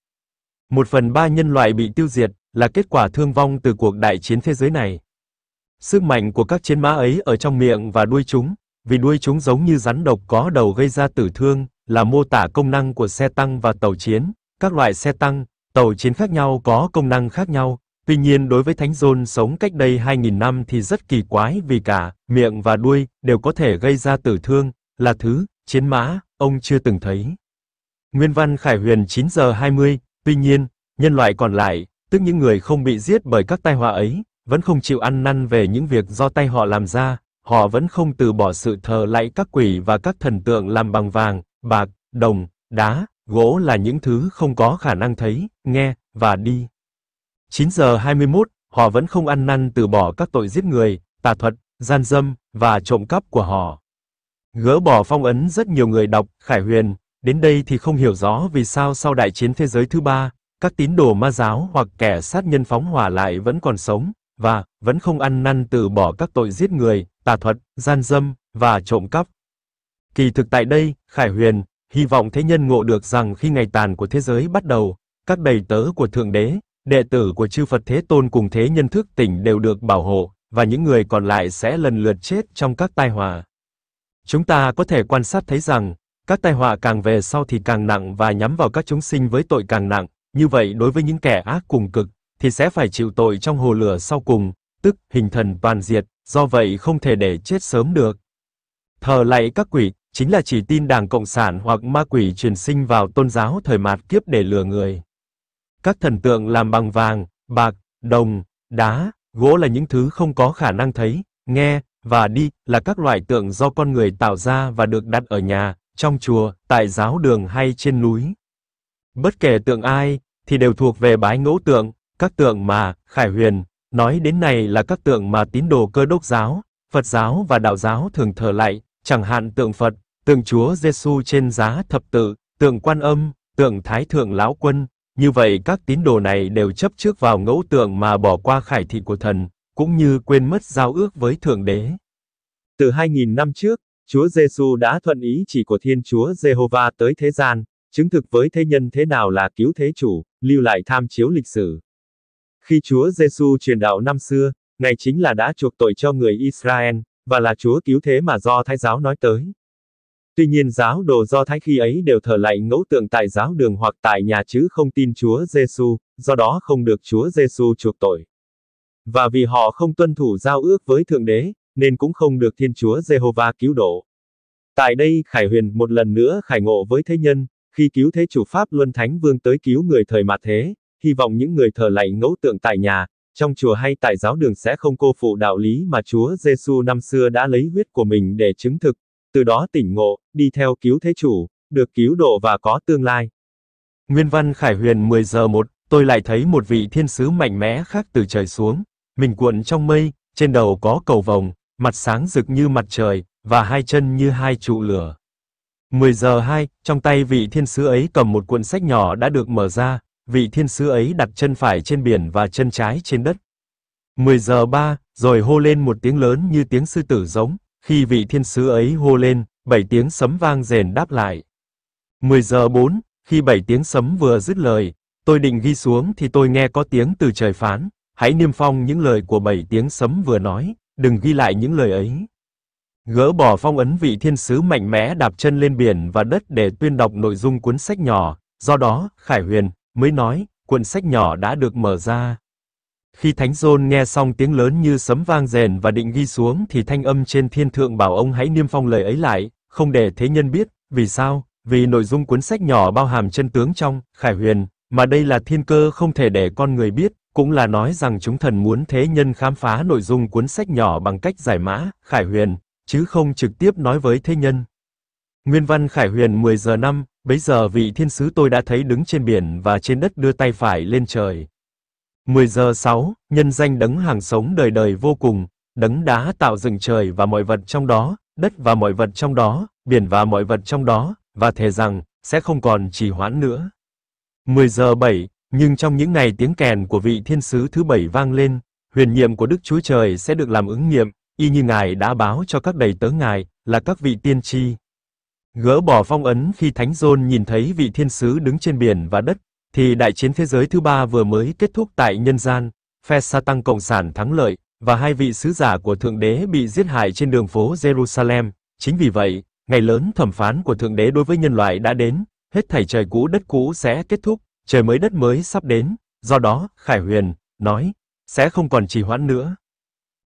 Một phần ba nhân loại bị tiêu diệt là kết quả thương vong từ cuộc đại chiến thế giới này. Sức mạnh của các chiến mã ấy ở trong miệng và đuôi chúng, vì đuôi chúng giống như rắn độc có đầu gây ra tử thương, là mô tả công năng của xe tăng và tàu chiến. Các loại xe tăng, tàu chiến khác nhau có công năng khác nhau. Tuy nhiên đối với Thánh Dôn sống cách đây 2.000 năm thì rất kỳ quái vì cả miệng và đuôi đều có thể gây ra tử thương, là thứ chiến mã ông chưa từng thấy. Nguyên văn Khải Huyền 9 giờ 20, Tuy nhiên, nhân loại còn lại, tức những người không bị giết bởi các tai họa ấy, vẫn không chịu ăn năn về những việc do tay họ làm ra, họ vẫn không từ bỏ sự thờ lạy các quỷ và các thần tượng làm bằng vàng, bạc, đồng, đá, gỗ là những thứ không có khả năng thấy, nghe và đi. 9 giờ 21, họ vẫn không ăn năn từ bỏ các tội giết người, tà thuật, gian dâm và trộm cắp của họ. Gỡ bỏ phong ấn rất nhiều người đọc Khải Huyền, Đến đây thì không hiểu rõ vì sao sau đại chiến thế giới thứ ba, các tín đồ ma giáo hoặc kẻ sát nhân phóng hỏa lại vẫn còn sống, và vẫn không ăn năn từ bỏ các tội giết người, tà thuật, gian dâm và trộm cắp. Kỳ thực tại đây, Khải Huyền hy vọng thế nhân ngộ được rằng khi ngày tàn của thế giới bắt đầu, các đầy tớ của Thượng Đế, đệ tử của chư Phật Thế Tôn cùng thế nhân thức tỉnh đều được bảo hộ, và những người còn lại sẽ lần lượt chết trong các tai họa. Chúng ta có thể quan sát thấy rằng, các tai họa càng về sau thì càng nặng và nhắm vào các chúng sinh với tội càng nặng, như vậy đối với những kẻ ác cùng cực, thì sẽ phải chịu tội trong hồ lửa sau cùng, tức hình thần toàn diệt, do vậy không thể để chết sớm được. Thờ lạy các quỷ, chính là chỉ tin đảng Cộng sản hoặc ma quỷ truyền sinh vào tôn giáo thời mạt kiếp để lừa người. Các thần tượng làm bằng vàng, bạc, đồng, đá, gỗ là những thứ không có khả năng thấy, nghe, và đi là các loại tượng do con người tạo ra và được đặt ở nhà, trong chùa, tại giáo đường hay trên núi. Bất kể tượng ai, thì đều thuộc về bái ngẫu tượng, các tượng mà, Khải Huyền, nói đến này là các tượng mà tín đồ cơ đốc giáo, Phật giáo và đạo giáo thường thờ lại, chẳng hạn tượng Phật, tượng Chúa Giêsu trên giá thập tự, tượng Quan Âm, tượng Thái Thượng Lão Quân, như vậy các tín đồ này đều chấp trước vào ngẫu tượng mà bỏ qua khải thị của thần, cũng như quên mất giao ước với Thượng Đế. Từ 2.000 năm trước, Chúa Giêsu đã thuận ý chỉ của Thiên Chúa Jehovah tới thế gian, chứng thực với thế nhân thế nào là cứu thế chủ, lưu lại tham chiếu lịch sử. Khi Chúa Giêsu truyền đạo năm xưa, Ngài chính là đã chuộc tội cho người Israel, và là Chúa cứu thế mà do Thái giáo nói tới. Tuy nhiên giáo đồ do Thái khi ấy đều thờ lại ngẫu tượng tại giáo đường hoặc tại nhà chứ không tin Chúa Giêsu, do đó không được Chúa Giêsu chuộc tội. Và vì họ không tuân thủ giao ước với Thượng Đế, nên cũng không được Thiên Chúa Jehovah cứu độ. Tại đây, Khải Huyền một lần nữa khải ngộ với thế nhân, khi cứu thế chủ Pháp Luân Thánh Vương tới cứu người thời mà thế, hy vọng những người thờ lạy ngẫu tượng tại nhà, trong chùa hay tại giáo đường sẽ không cô phụ đạo lý mà Chúa Giêsu năm xưa đã lấy huyết của mình để chứng thực, từ đó tỉnh ngộ, đi theo cứu thế chủ, được cứu độ và có tương lai. Nguyên văn Khải Huyền 10 giờ 1, tôi lại thấy một vị thiên sứ mạnh mẽ khác từ trời xuống, mình cuộn trong mây, trên đầu có cầu vồng, mặt sáng rực như mặt trời, và hai chân như hai trụ lửa. 10 giờ 2, trong tay vị thiên sứ ấy cầm một cuộn sách nhỏ đã được mở ra, vị thiên sứ ấy đặt chân phải trên biển và chân trái trên đất. 10 giờ 3, rồi hô lên một tiếng lớn như tiếng sư tử giống, khi vị thiên sứ ấy hô lên, bảy tiếng sấm vang rền đáp lại. 10 giờ 4, khi bảy tiếng sấm vừa dứt lời, tôi định ghi xuống thì tôi nghe có tiếng từ trời phán, hãy niêm phong những lời của bảy tiếng sấm vừa nói đừng ghi lại những lời ấy. Gỡ bỏ phong ấn vị thiên sứ mạnh mẽ đạp chân lên biển và đất để tuyên đọc nội dung cuốn sách nhỏ, do đó, Khải Huyền mới nói, cuốn sách nhỏ đã được mở ra. Khi Thánh Dôn nghe xong tiếng lớn như sấm vang rền và định ghi xuống thì thanh âm trên thiên thượng bảo ông hãy niêm phong lời ấy lại, không để thế nhân biết, vì sao? Vì nội dung cuốn sách nhỏ bao hàm chân tướng trong, Khải Huyền, mà đây là thiên cơ không thể để con người biết, cũng là nói rằng chúng thần muốn thế nhân khám phá nội dung cuốn sách nhỏ bằng cách giải mã, khải huyền, chứ không trực tiếp nói với thế nhân. Nguyên văn khải huyền 10 giờ 5, bấy giờ vị thiên sứ tôi đã thấy đứng trên biển và trên đất đưa tay phải lên trời. 10 giờ 6, nhân danh đấng hàng sống đời đời vô cùng, đấng đá tạo dựng trời và mọi vật trong đó, đất và mọi vật trong đó, biển và mọi vật trong đó, và thề rằng, sẽ không còn trì hoãn nữa. 10 giờ 7, nhưng trong những ngày tiếng kèn của vị thiên sứ thứ bảy vang lên, huyền nhiệm của Đức Chúa Trời sẽ được làm ứng nghiệm, y như Ngài đã báo cho các đầy tớ Ngài, là các vị tiên tri. Gỡ bỏ phong ấn khi Thánh Giôn nhìn thấy vị thiên sứ đứng trên biển và đất, thì đại chiến thế giới thứ ba vừa mới kết thúc tại nhân gian, phe sa tăng Cộng sản thắng lợi, và hai vị sứ giả của Thượng Đế bị giết hại trên đường phố Jerusalem. Chính vì vậy, ngày lớn thẩm phán của Thượng Đế đối với nhân loại đã đến, hết thảy trời cũ đất cũ sẽ kết thúc, trời mới đất mới sắp đến, do đó, Khải Huyền, nói, sẽ không còn trì hoãn nữa.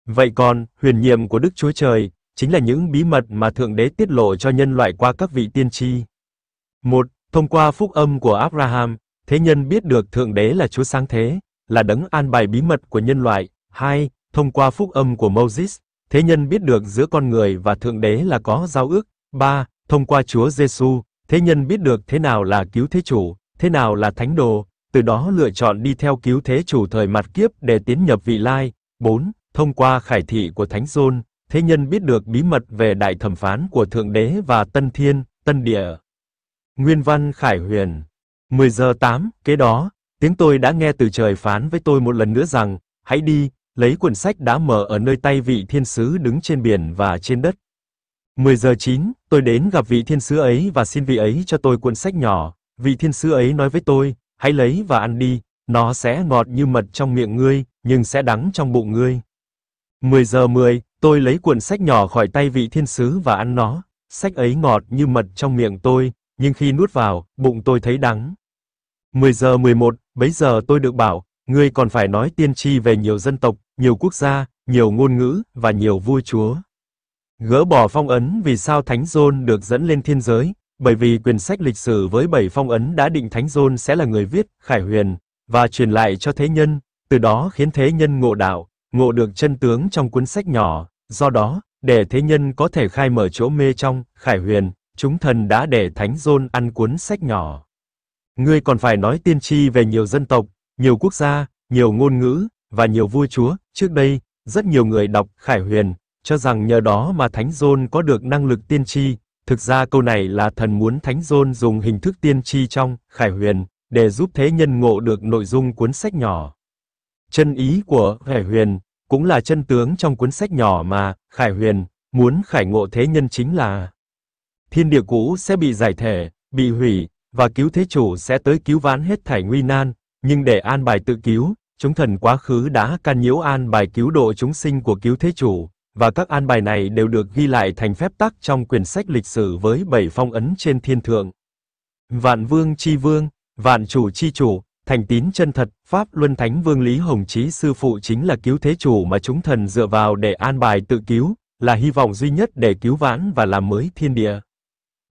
Vậy còn, huyền nhiệm của Đức Chúa Trời, chính là những bí mật mà Thượng Đế tiết lộ cho nhân loại qua các vị tiên tri. Một, Thông qua phúc âm của Abraham, thế nhân biết được Thượng Đế là Chúa sáng thế, là đấng an bài bí mật của nhân loại. Hai, Thông qua phúc âm của Moses, thế nhân biết được giữa con người và Thượng Đế là có giao ước. Ba, Thông qua Chúa Giêsu, thế nhân biết được thế nào là cứu thế chủ, thế nào là thánh đồ, từ đó lựa chọn đi theo cứu thế chủ thời mặt kiếp để tiến nhập vị lai. 4. Thông qua khải thị của Thánh Zôn, thế nhân biết được bí mật về đại thẩm phán của Thượng Đế và Tân Thiên, Tân Địa. Nguyên văn Khải Huyền 10 giờ 8, kế đó, tiếng tôi đã nghe từ trời phán với tôi một lần nữa rằng, hãy đi, lấy cuốn sách đã mở ở nơi tay vị thiên sứ đứng trên biển và trên đất. 10 giờ 9, tôi đến gặp vị thiên sứ ấy và xin vị ấy cho tôi cuốn sách nhỏ, vị thiên sứ ấy nói với tôi, hãy lấy và ăn đi, nó sẽ ngọt như mật trong miệng ngươi, nhưng sẽ đắng trong bụng ngươi. 10 giờ 10, tôi lấy cuộn sách nhỏ khỏi tay vị thiên sứ và ăn nó. Sách ấy ngọt như mật trong miệng tôi, nhưng khi nuốt vào, bụng tôi thấy đắng. 10 giờ 11, bấy giờ tôi được bảo, ngươi còn phải nói tiên tri về nhiều dân tộc, nhiều quốc gia, nhiều ngôn ngữ và nhiều vua chúa. Gỡ bỏ phong ấn vì sao Thánh Giôn được dẫn lên thiên giới, bởi vì quyển sách lịch sử với bảy phong ấn đã định Thánh Dôn sẽ là người viết, khải huyền, và truyền lại cho thế nhân, từ đó khiến thế nhân ngộ đạo, ngộ được chân tướng trong cuốn sách nhỏ, do đó, để thế nhân có thể khai mở chỗ mê trong, khải huyền, chúng thần đã để Thánh Dôn ăn cuốn sách nhỏ. Ngươi còn phải nói tiên tri về nhiều dân tộc, nhiều quốc gia, nhiều ngôn ngữ, và nhiều vua chúa, trước đây, rất nhiều người đọc khải huyền, cho rằng nhờ đó mà Thánh Dôn có được năng lực tiên tri, Thực ra câu này là thần muốn Thánh Dôn dùng hình thức tiên tri trong Khải Huyền để giúp thế nhân ngộ được nội dung cuốn sách nhỏ. Chân ý của Khải Huyền cũng là chân tướng trong cuốn sách nhỏ mà Khải Huyền muốn khải ngộ thế nhân chính là thiên địa cũ sẽ bị giải thể, bị hủy và cứu thế chủ sẽ tới cứu vãn hết thảy nguy nan, nhưng để an bài tự cứu, chúng thần quá khứ đã can nhiễu an bài cứu độ chúng sinh của cứu thế chủ, và các an bài này đều được ghi lại thành phép tắc trong quyển sách lịch sử với bảy phong ấn trên thiên thượng. Vạn Vương Chi Vương, Vạn Chủ Chi Chủ, Thành tín chân thật, Pháp Luân Thánh Vương Lý Hồng Chí Sư Phụ chính là cứu thế chủ mà chúng thần dựa vào để an bài tự cứu, là hy vọng duy nhất để cứu vãn và làm mới thiên địa.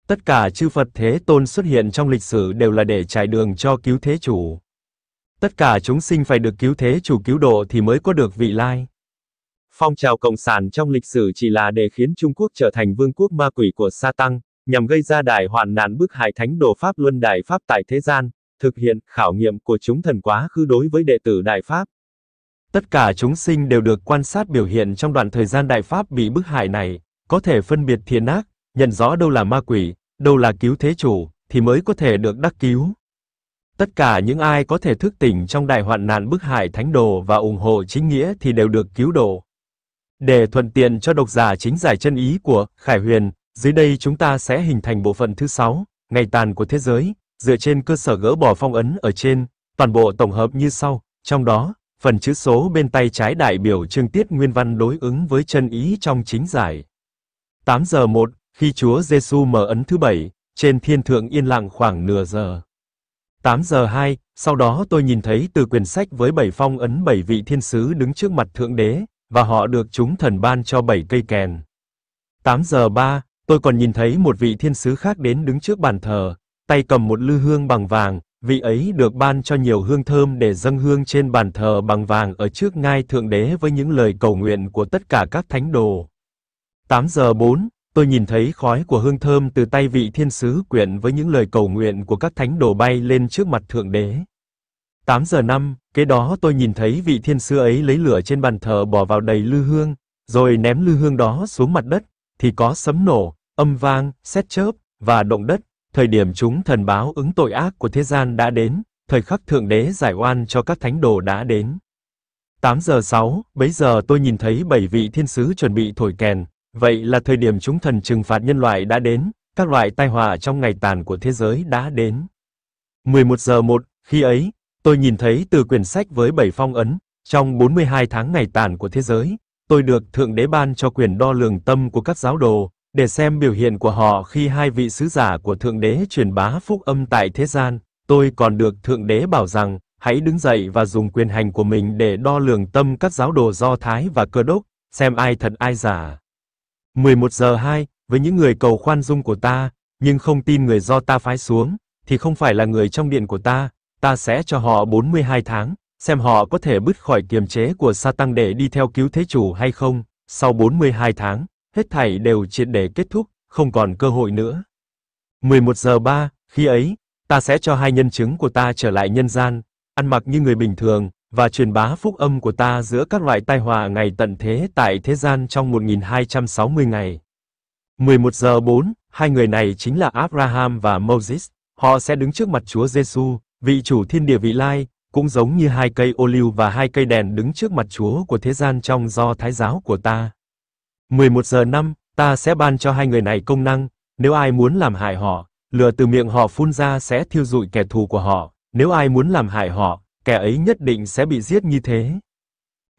Tất cả chư Phật Thế Tôn xuất hiện trong lịch sử đều là để trải đường cho cứu thế chủ. Tất cả chúng sinh phải được cứu thế chủ cứu độ thì mới có được vị lai. Phong trào Cộng sản trong lịch sử chỉ là để khiến Trung Quốc trở thành vương quốc ma quỷ của sa tăng, nhằm gây ra đại hoạn nạn bức hại thánh đồ Pháp luân đại Pháp tại thế gian, thực hiện khảo nghiệm của chúng thần quá khứ đối với đệ tử đại Pháp. Tất cả chúng sinh đều được quan sát biểu hiện trong đoạn thời gian đại Pháp bị bức hại này, có thể phân biệt thiên ác, nhận rõ đâu là ma quỷ, đâu là cứu thế chủ, thì mới có thể được đắc cứu. Tất cả những ai có thể thức tỉnh trong đại hoạn nạn bức hại thánh đồ và ủng hộ chính nghĩa thì đều được cứu độ. Để thuận tiện cho độc giả chính giải chân ý của Khải Huyền, dưới đây chúng ta sẽ hình thành bộ phận thứ 6, ngày tàn của thế giới, dựa trên cơ sở gỡ bỏ phong ấn ở trên, toàn bộ tổng hợp như sau, trong đó, phần chữ số bên tay trái đại biểu chương tiết nguyên văn đối ứng với chân ý trong chính giải. 8 giờ 1, khi Chúa Giêsu mở ấn thứ bảy, trên thiên thượng yên lặng khoảng nửa giờ. 8 giờ 2, sau đó tôi nhìn thấy từ quyển sách với bảy phong ấn bảy vị thiên sứ đứng trước mặt Thượng Đế, và họ được chúng thần ban cho bảy cây kèn. 8 giờ 3, tôi còn nhìn thấy một vị thiên sứ khác đến đứng trước bàn thờ, tay cầm một lư hương bằng vàng, vị ấy được ban cho nhiều hương thơm để dâng hương trên bàn thờ bằng vàng ở trước ngai thượng đế với những lời cầu nguyện của tất cả các thánh đồ. 8 giờ 4, tôi nhìn thấy khói của hương thơm từ tay vị thiên sứ quyện với những lời cầu nguyện của các thánh đồ bay lên trước mặt thượng đế. 8 giờ năm, kế đó tôi nhìn thấy vị thiên sư ấy lấy lửa trên bàn thờ bỏ vào đầy lư hương, rồi ném lư hương đó xuống mặt đất, thì có sấm nổ, âm vang, xét chớp và động đất, thời điểm chúng thần báo ứng tội ác của thế gian đã đến, thời khắc thượng đế giải oan cho các thánh đồ đã đến. 8 giờ 6, bấy giờ tôi nhìn thấy bảy vị thiên sứ chuẩn bị thổi kèn, vậy là thời điểm chúng thần trừng phạt nhân loại đã đến, các loại tai họa trong ngày tàn của thế giới đã đến. 11 giờ 1, khi ấy, Tôi nhìn thấy từ quyển sách với bảy phong ấn, trong 42 tháng ngày tàn của thế giới, tôi được Thượng Đế ban cho quyền đo lường tâm của các giáo đồ, để xem biểu hiện của họ khi hai vị sứ giả của Thượng Đế truyền bá phúc âm tại thế gian. Tôi còn được Thượng Đế bảo rằng, hãy đứng dậy và dùng quyền hành của mình để đo lường tâm các giáo đồ Do Thái và Cơ Đốc, xem ai thật ai giả. 11 giờ 2, với những người cầu khoan dung của ta, nhưng không tin người do ta phái xuống, thì không phải là người trong điện của ta, ta sẽ cho họ 42 tháng, xem họ có thể bứt khỏi kiềm chế của sa tăng để đi theo cứu thế chủ hay không. Sau 42 tháng, hết thảy đều triệt để kết thúc, không còn cơ hội nữa. 11 giờ 3, khi ấy, ta sẽ cho hai nhân chứng của ta trở lại nhân gian, ăn mặc như người bình thường, và truyền bá phúc âm của ta giữa các loại tai họa ngày tận thế tại thế gian trong 1260 ngày. 11 giờ 4, hai người này chính là Abraham và Moses, họ sẽ đứng trước mặt Chúa Giêsu, vị chủ thiên địa vị lai, cũng giống như hai cây ô liu và hai cây đèn đứng trước mặt Chúa của thế gian trong do Thái giáo của ta. 11 giờ năm, ta sẽ ban cho hai người này công năng, nếu ai muốn làm hại họ, lửa từ miệng họ phun ra sẽ thiêu rụi kẻ thù của họ, nếu ai muốn làm hại họ, kẻ ấy nhất định sẽ bị giết như thế.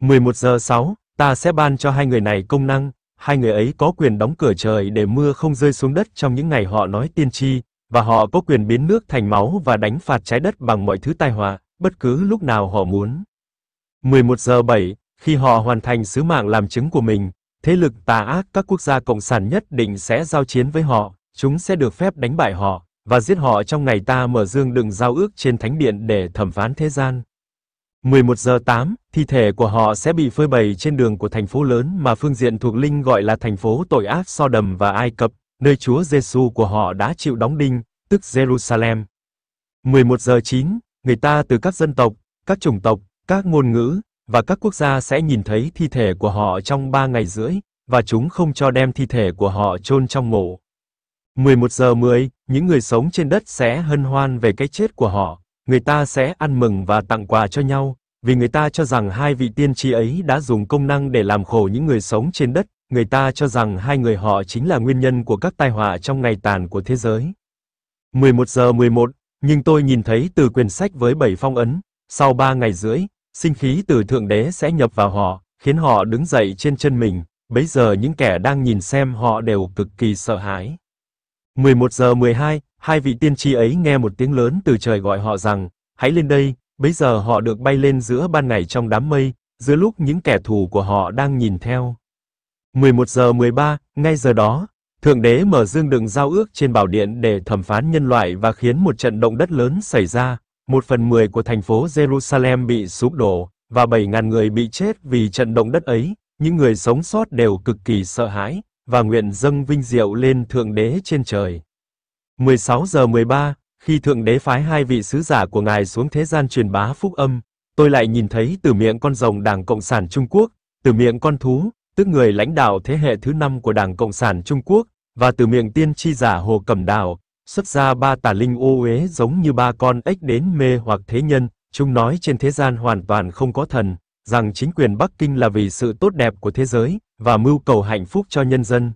11 giờ 6, ta sẽ ban cho hai người này công năng, hai người ấy có quyền đóng cửa trời để mưa không rơi xuống đất trong những ngày họ nói tiên tri, và họ có quyền biến nước thành máu và đánh phạt trái đất bằng mọi thứ tai họa, bất cứ lúc nào họ muốn. 11 giờ 7, khi họ hoàn thành sứ mạng làm chứng của mình, thế lực tà ác các quốc gia cộng sản nhất định sẽ giao chiến với họ, chúng sẽ được phép đánh bại họ và giết họ trong ngày ta mở dương đựng giao ước trên thánh điện để thẩm phán thế gian. 11 giờ 8, thi thể của họ sẽ bị phơi bày trên đường của thành phố lớn mà phương diện thuộc linh gọi là thành phố tội ác so đầm và Ai Cập, nơi Chúa Giêsu của họ đã chịu đóng đinh, tức Jerusalem. 11 giờ 9, người ta từ các dân tộc, các chủng tộc, các ngôn ngữ và các quốc gia sẽ nhìn thấy thi thể của họ trong ba ngày rưỡi và chúng không cho đem thi thể của họ chôn trong mộ. 11 giờ 10, những người sống trên đất sẽ hân hoan về cái chết của họ, người ta sẽ ăn mừng và tặng quà cho nhau, vì người ta cho rằng hai vị tiên tri ấy đã dùng công năng để làm khổ những người sống trên đất người ta cho rằng hai người họ chính là nguyên nhân của các tai họa trong ngày tàn của thế giới. 11 giờ 11, nhưng tôi nhìn thấy từ quyển sách với bảy phong ấn, sau 3 ngày rưỡi, sinh khí từ Thượng Đế sẽ nhập vào họ, khiến họ đứng dậy trên chân mình, bấy giờ những kẻ đang nhìn xem họ đều cực kỳ sợ hãi. 11 giờ 12, hai vị tiên tri ấy nghe một tiếng lớn từ trời gọi họ rằng, hãy lên đây, bấy giờ họ được bay lên giữa ban ngày trong đám mây, giữa lúc những kẻ thù của họ đang nhìn theo. 11 giờ 13, ngay giờ đó, Thượng đế mở dương đựng giao ước trên bảo điện để thẩm phán nhân loại và khiến một trận động đất lớn xảy ra. Một phần mười của thành phố Jerusalem bị sụp đổ, và 7.000 người bị chết vì trận động đất ấy. Những người sống sót đều cực kỳ sợ hãi, và nguyện dâng vinh diệu lên Thượng đế trên trời. 16 giờ 13, khi Thượng đế phái hai vị sứ giả của Ngài xuống thế gian truyền bá phúc âm, tôi lại nhìn thấy từ miệng con rồng Đảng Cộng sản Trung Quốc, từ miệng con thú, tức người lãnh đạo thế hệ thứ năm của Đảng Cộng sản Trung Quốc, và từ miệng tiên tri giả Hồ Cẩm Đào, xuất ra ba tà linh ô uế giống như ba con ếch đến mê hoặc thế nhân, chúng nói trên thế gian hoàn toàn không có thần, rằng chính quyền Bắc Kinh là vì sự tốt đẹp của thế giới và mưu cầu hạnh phúc cho nhân dân.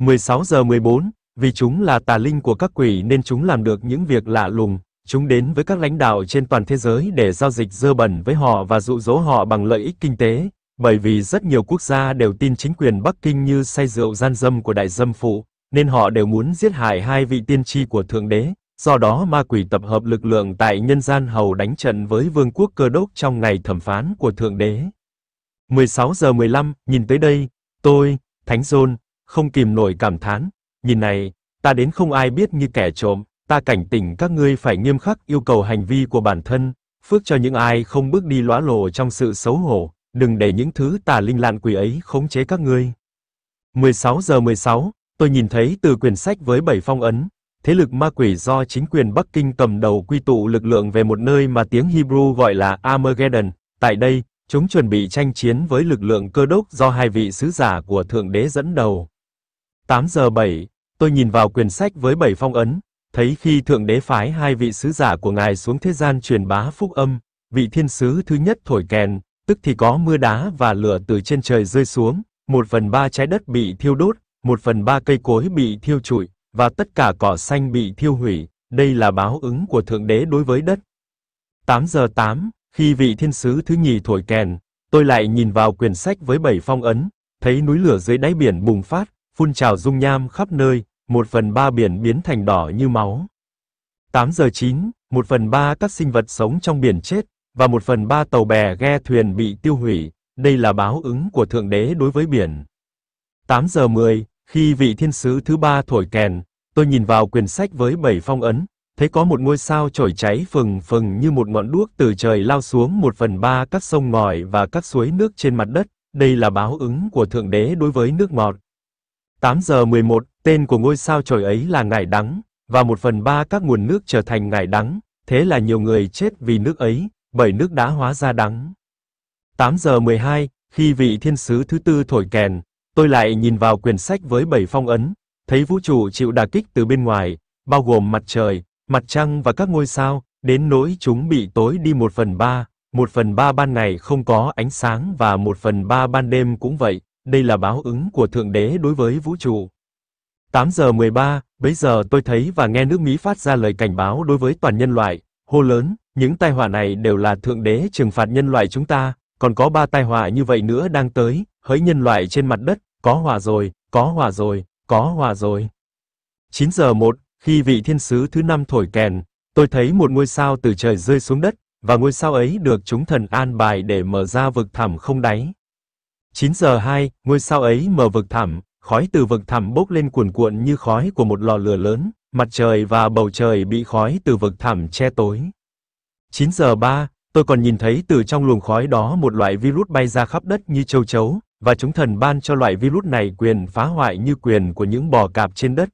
16 giờ 14, vì chúng là tà linh của các quỷ nên chúng làm được những việc lạ lùng, chúng đến với các lãnh đạo trên toàn thế giới để giao dịch dơ bẩn với họ và dụ dỗ họ bằng lợi ích kinh tế, bởi vì rất nhiều quốc gia đều tin chính quyền Bắc Kinh như say rượu gian dâm của đại dâm phụ, nên họ đều muốn giết hại hai vị tiên tri của Thượng Đế, do đó ma quỷ tập hợp lực lượng tại nhân gian hầu đánh trận với vương quốc cơ đốc trong ngày thẩm phán của Thượng Đế. 16 giờ 15, nhìn tới đây, tôi, Thánh Dôn, không kìm nổi cảm thán, nhìn này, ta đến không ai biết như kẻ trộm, ta cảnh tỉnh các ngươi phải nghiêm khắc yêu cầu hành vi của bản thân, phước cho những ai không bước đi lõa lộ trong sự xấu hổ, đừng để những thứ tà linh lạn quỷ ấy khống chế các ngươi. 16 giờ 16, tôi nhìn thấy từ quyển sách với bảy phong ấn, thế lực ma quỷ do chính quyền Bắc Kinh cầm đầu quy tụ lực lượng về một nơi mà tiếng Hebrew gọi là Armageddon. Tại đây, chúng chuẩn bị tranh chiến với lực lượng cơ đốc do hai vị sứ giả của Thượng Đế dẫn đầu. 8 giờ 7, tôi nhìn vào quyển sách với bảy phong ấn, thấy khi Thượng Đế phái hai vị sứ giả của Ngài xuống thế gian truyền bá phúc âm, vị thiên sứ thứ nhất thổi kèn, tức thì có mưa đá và lửa từ trên trời rơi xuống, một phần ba trái đất bị thiêu đốt, một phần ba cây cối bị thiêu trụi, và tất cả cỏ xanh bị thiêu hủy, đây là báo ứng của Thượng Đế đối với đất. 8 giờ 8, khi vị thiên sứ thứ nhì thổi kèn, tôi lại nhìn vào quyển sách với bảy phong ấn, thấy núi lửa dưới đáy biển bùng phát, phun trào dung nham khắp nơi, một phần ba biển biến thành đỏ như máu. 8 giờ 9, một phần ba các sinh vật sống trong biển chết, và một phần ba tàu bè ghe thuyền bị tiêu hủy, đây là báo ứng của Thượng Đế đối với biển. 8 giờ 10, khi vị thiên sứ thứ ba thổi kèn, tôi nhìn vào quyển sách với bảy phong ấn, thấy có một ngôi sao trổi cháy phừng phừng như một ngọn đuốc từ trời lao xuống một phần ba các sông ngòi và các suối nước trên mặt đất, đây là báo ứng của Thượng Đế đối với nước ngọt. 8 giờ 11, tên của ngôi sao trổi ấy là Ngải Đắng, và một phần ba các nguồn nước trở thành Ngải Đắng, thế là nhiều người chết vì nước ấy, bởi nước đã hóa ra đắng. 8 giờ 12, khi vị thiên sứ thứ tư thổi kèn, tôi lại nhìn vào quyển sách với bảy phong ấn, thấy vũ trụ chịu đả kích từ bên ngoài, bao gồm mặt trời, mặt trăng và các ngôi sao, đến nỗi chúng bị tối đi 1 phần 3, 1 phần 3 ban ngày không có ánh sáng và 1 phần 3 ban đêm cũng vậy, đây là báo ứng của Thượng Đế đối với vũ trụ. 8 giờ 13, bấy giờ tôi thấy và nghe nước Mỹ phát ra lời cảnh báo đối với toàn nhân loại, hô lớn, những tai họa này đều là thượng đế trừng phạt nhân loại chúng ta, còn có ba tai họa như vậy nữa đang tới, hỡi nhân loại trên mặt đất, có hỏa rồi, có hỏa rồi, có hỏa rồi. 9 giờ 1, khi vị thiên sứ thứ năm thổi kèn, tôi thấy một ngôi sao từ trời rơi xuống đất, và ngôi sao ấy được chúng thần an bài để mở ra vực thẳm không đáy. 9 giờ 2, ngôi sao ấy mở vực thẳm, khói từ vực thẳm bốc lên cuồn cuộn như khói của một lò lửa lớn, mặt trời và bầu trời bị khói từ vực thẳm che tối. 9 giờ 3, tôi còn nhìn thấy từ trong luồng khói đó một loại virus bay ra khắp đất như châu chấu, và chúng thần ban cho loại virus này quyền phá hoại như quyền của những bò cạp trên đất.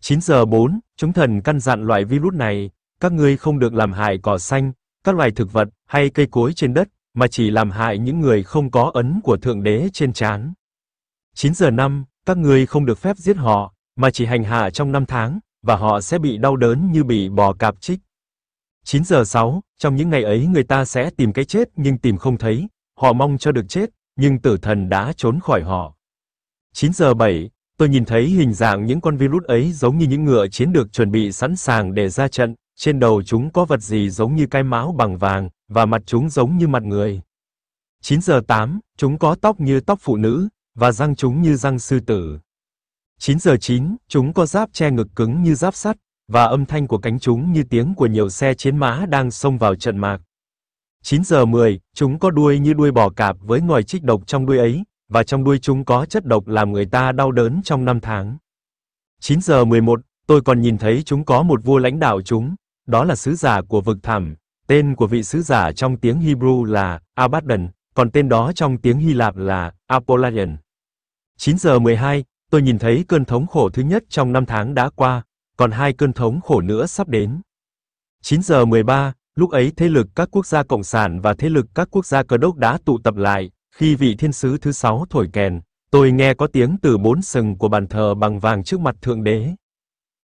9 giờ 4, chúng thần căn dặn loại virus này, các ngươi không được làm hại cỏ xanh, các loài thực vật hay cây cối trên đất, mà chỉ làm hại những người không có ấn của Thượng Đế trên trán. 9 giờ 5, các ngươi không được phép giết họ, mà chỉ hành hạ trong năm tháng, và họ sẽ bị đau đớn như bị bò cạp chích. 9 giờ 6, trong những ngày ấy người ta sẽ tìm cái chết nhưng tìm không thấy, họ mong cho được chết, nhưng tử thần đã trốn khỏi họ. 9 giờ 7, tôi nhìn thấy hình dạng những con virus ấy giống như những ngựa chiến được chuẩn bị sẵn sàng để ra trận, trên đầu chúng có vật gì giống như cái máu bằng vàng, và mặt chúng giống như mặt người. 9 giờ 8, chúng có tóc như tóc phụ nữ, và răng chúng như răng sư tử. 9 giờ 9, chúng có giáp che ngực cứng như giáp sắt, và âm thanh của cánh chúng như tiếng của nhiều xe chiến mã đang xông vào trận mạc. 9 giờ 10, chúng có đuôi như đuôi bò cạp với ngòi trích độc trong đuôi ấy, và trong đuôi chúng có chất độc làm người ta đau đớn trong năm tháng. 9 giờ 11, tôi còn nhìn thấy chúng có một vua lãnh đạo chúng, đó là sứ giả của vực thẳm, tên của vị sứ giả trong tiếng Hebrew là Abaddon, còn tên đó trong tiếng Hy Lạp là Apollyon. 9 giờ 12, tôi nhìn thấy cơn thống khổ thứ nhất trong năm tháng đã qua, còn hai cơn thống khổ nữa sắp đến. 9 giờ 13, lúc ấy thế lực các quốc gia cộng sản và thế lực các quốc gia cơ đốc đã tụ tập lại, khi vị thiên sứ thứ sáu thổi kèn, tôi nghe có tiếng từ bốn sừng của bàn thờ bằng vàng trước mặt Thượng Đế.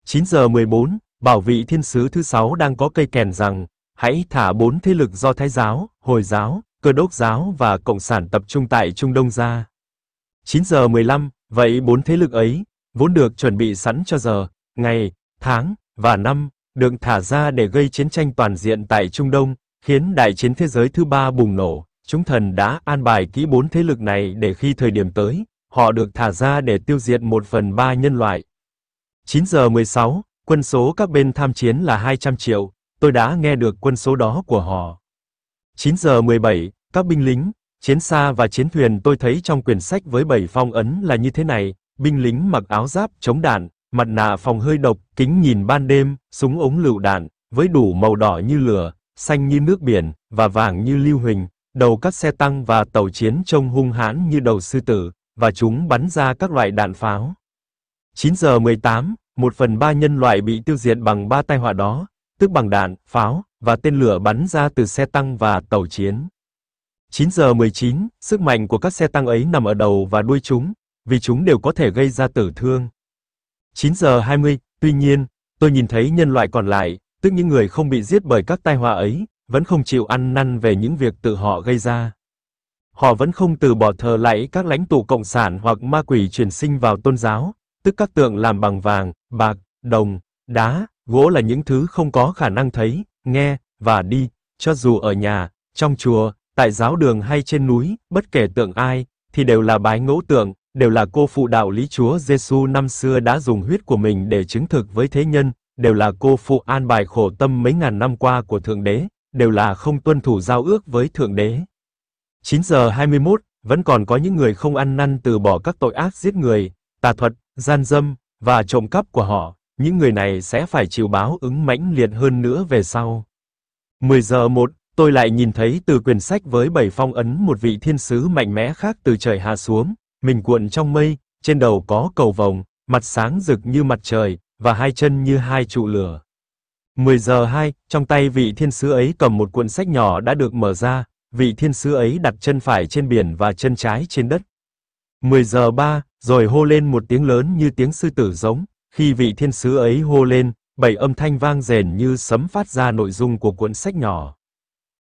9 giờ 14, bảo vị thiên sứ thứ sáu đang có cây kèn rằng, hãy thả bốn thế lực do Thái giáo, Hồi giáo, Cơ đốc giáo và Cộng sản tập trung tại Trung Đông ra. 9 giờ 15, vậy bốn thế lực ấy, vốn được chuẩn bị sẵn cho giờ, ngày, tháng và năm được thả ra để gây chiến tranh toàn diện tại Trung Đông, khiến đại chiến thế giới thứ ba bùng nổ. Chúng thần đã an bài kỹ bốn thế lực này để khi thời điểm tới, họ được thả ra để tiêu diệt một phần ba nhân loại. 9 giờ 16, quân số các bên tham chiến là 200 triệu, tôi đã nghe được quân số đó của họ. 9 giờ 17, các binh lính, chiến xa và chiến thuyền tôi thấy trong quyển sách với bảy phong ấn là như thế này, binh lính mặc áo giáp chống đạn, mặt nạ phòng hơi độc, kính nhìn ban đêm, súng ống lựu đạn, với đủ màu đỏ như lửa, xanh như nước biển, và vàng như lưu huỳnh, đầu các xe tăng và tàu chiến trông hung hãn như đầu sư tử, và chúng bắn ra các loại đạn pháo. 9 giờ 18, một phần ba nhân loại bị tiêu diệt bằng ba tai họa đó, tức bằng đạn, pháo, và tên lửa bắn ra từ xe tăng và tàu chiến. 9 giờ 19, sức mạnh của các xe tăng ấy nằm ở đầu và đuôi chúng, vì chúng đều có thể gây ra tử thương. 9 giờ 20, tuy nhiên, tôi nhìn thấy nhân loại còn lại, tức những người không bị giết bởi các tai họa ấy, vẫn không chịu ăn năn về những việc tự họ gây ra. Họ vẫn không từ bỏ thờ lạy các lãnh tụ cộng sản hoặc ma quỷ truyền sinh vào tôn giáo, tức các tượng làm bằng vàng, bạc, đồng, đá, gỗ là những thứ không có khả năng thấy, nghe và đi, cho dù ở nhà, trong chùa, tại giáo đường hay trên núi, bất kể tượng ai thì đều là bái ngẫu tượng, đều là cô phụ đạo lý Chúa Giêsu năm xưa đã dùng huyết của mình để chứng thực với thế nhân, đều là cô phụ an bài khổ tâm mấy ngàn năm qua của Thượng Đế, đều là không tuân thủ giao ước với Thượng Đế. 9 giờ 21, vẫn còn có những người không ăn năn từ bỏ các tội ác giết người, tà thuật, gian dâm và trộm cắp của họ, những người này sẽ phải chịu báo ứng mãnh liệt hơn nữa về sau. 10 giờ 1, tôi lại nhìn thấy từ quyển sách với bảy phong ấn một vị thiên sứ mạnh mẽ khác từ trời hạ xuống, mình cuộn trong mây, trên đầu có cầu vồng, mặt sáng rực như mặt trời, và hai chân như hai trụ lửa. 10 giờ 2, trong tay vị thiên sứ ấy cầm một cuộn sách nhỏ đã được mở ra, vị thiên sứ ấy đặt chân phải trên biển và chân trái trên đất. 10 giờ 3, rồi hô lên một tiếng lớn như tiếng sư tử giống, khi vị thiên sứ ấy hô lên, bảy âm thanh vang rền như sấm phát ra nội dung của cuộn sách nhỏ.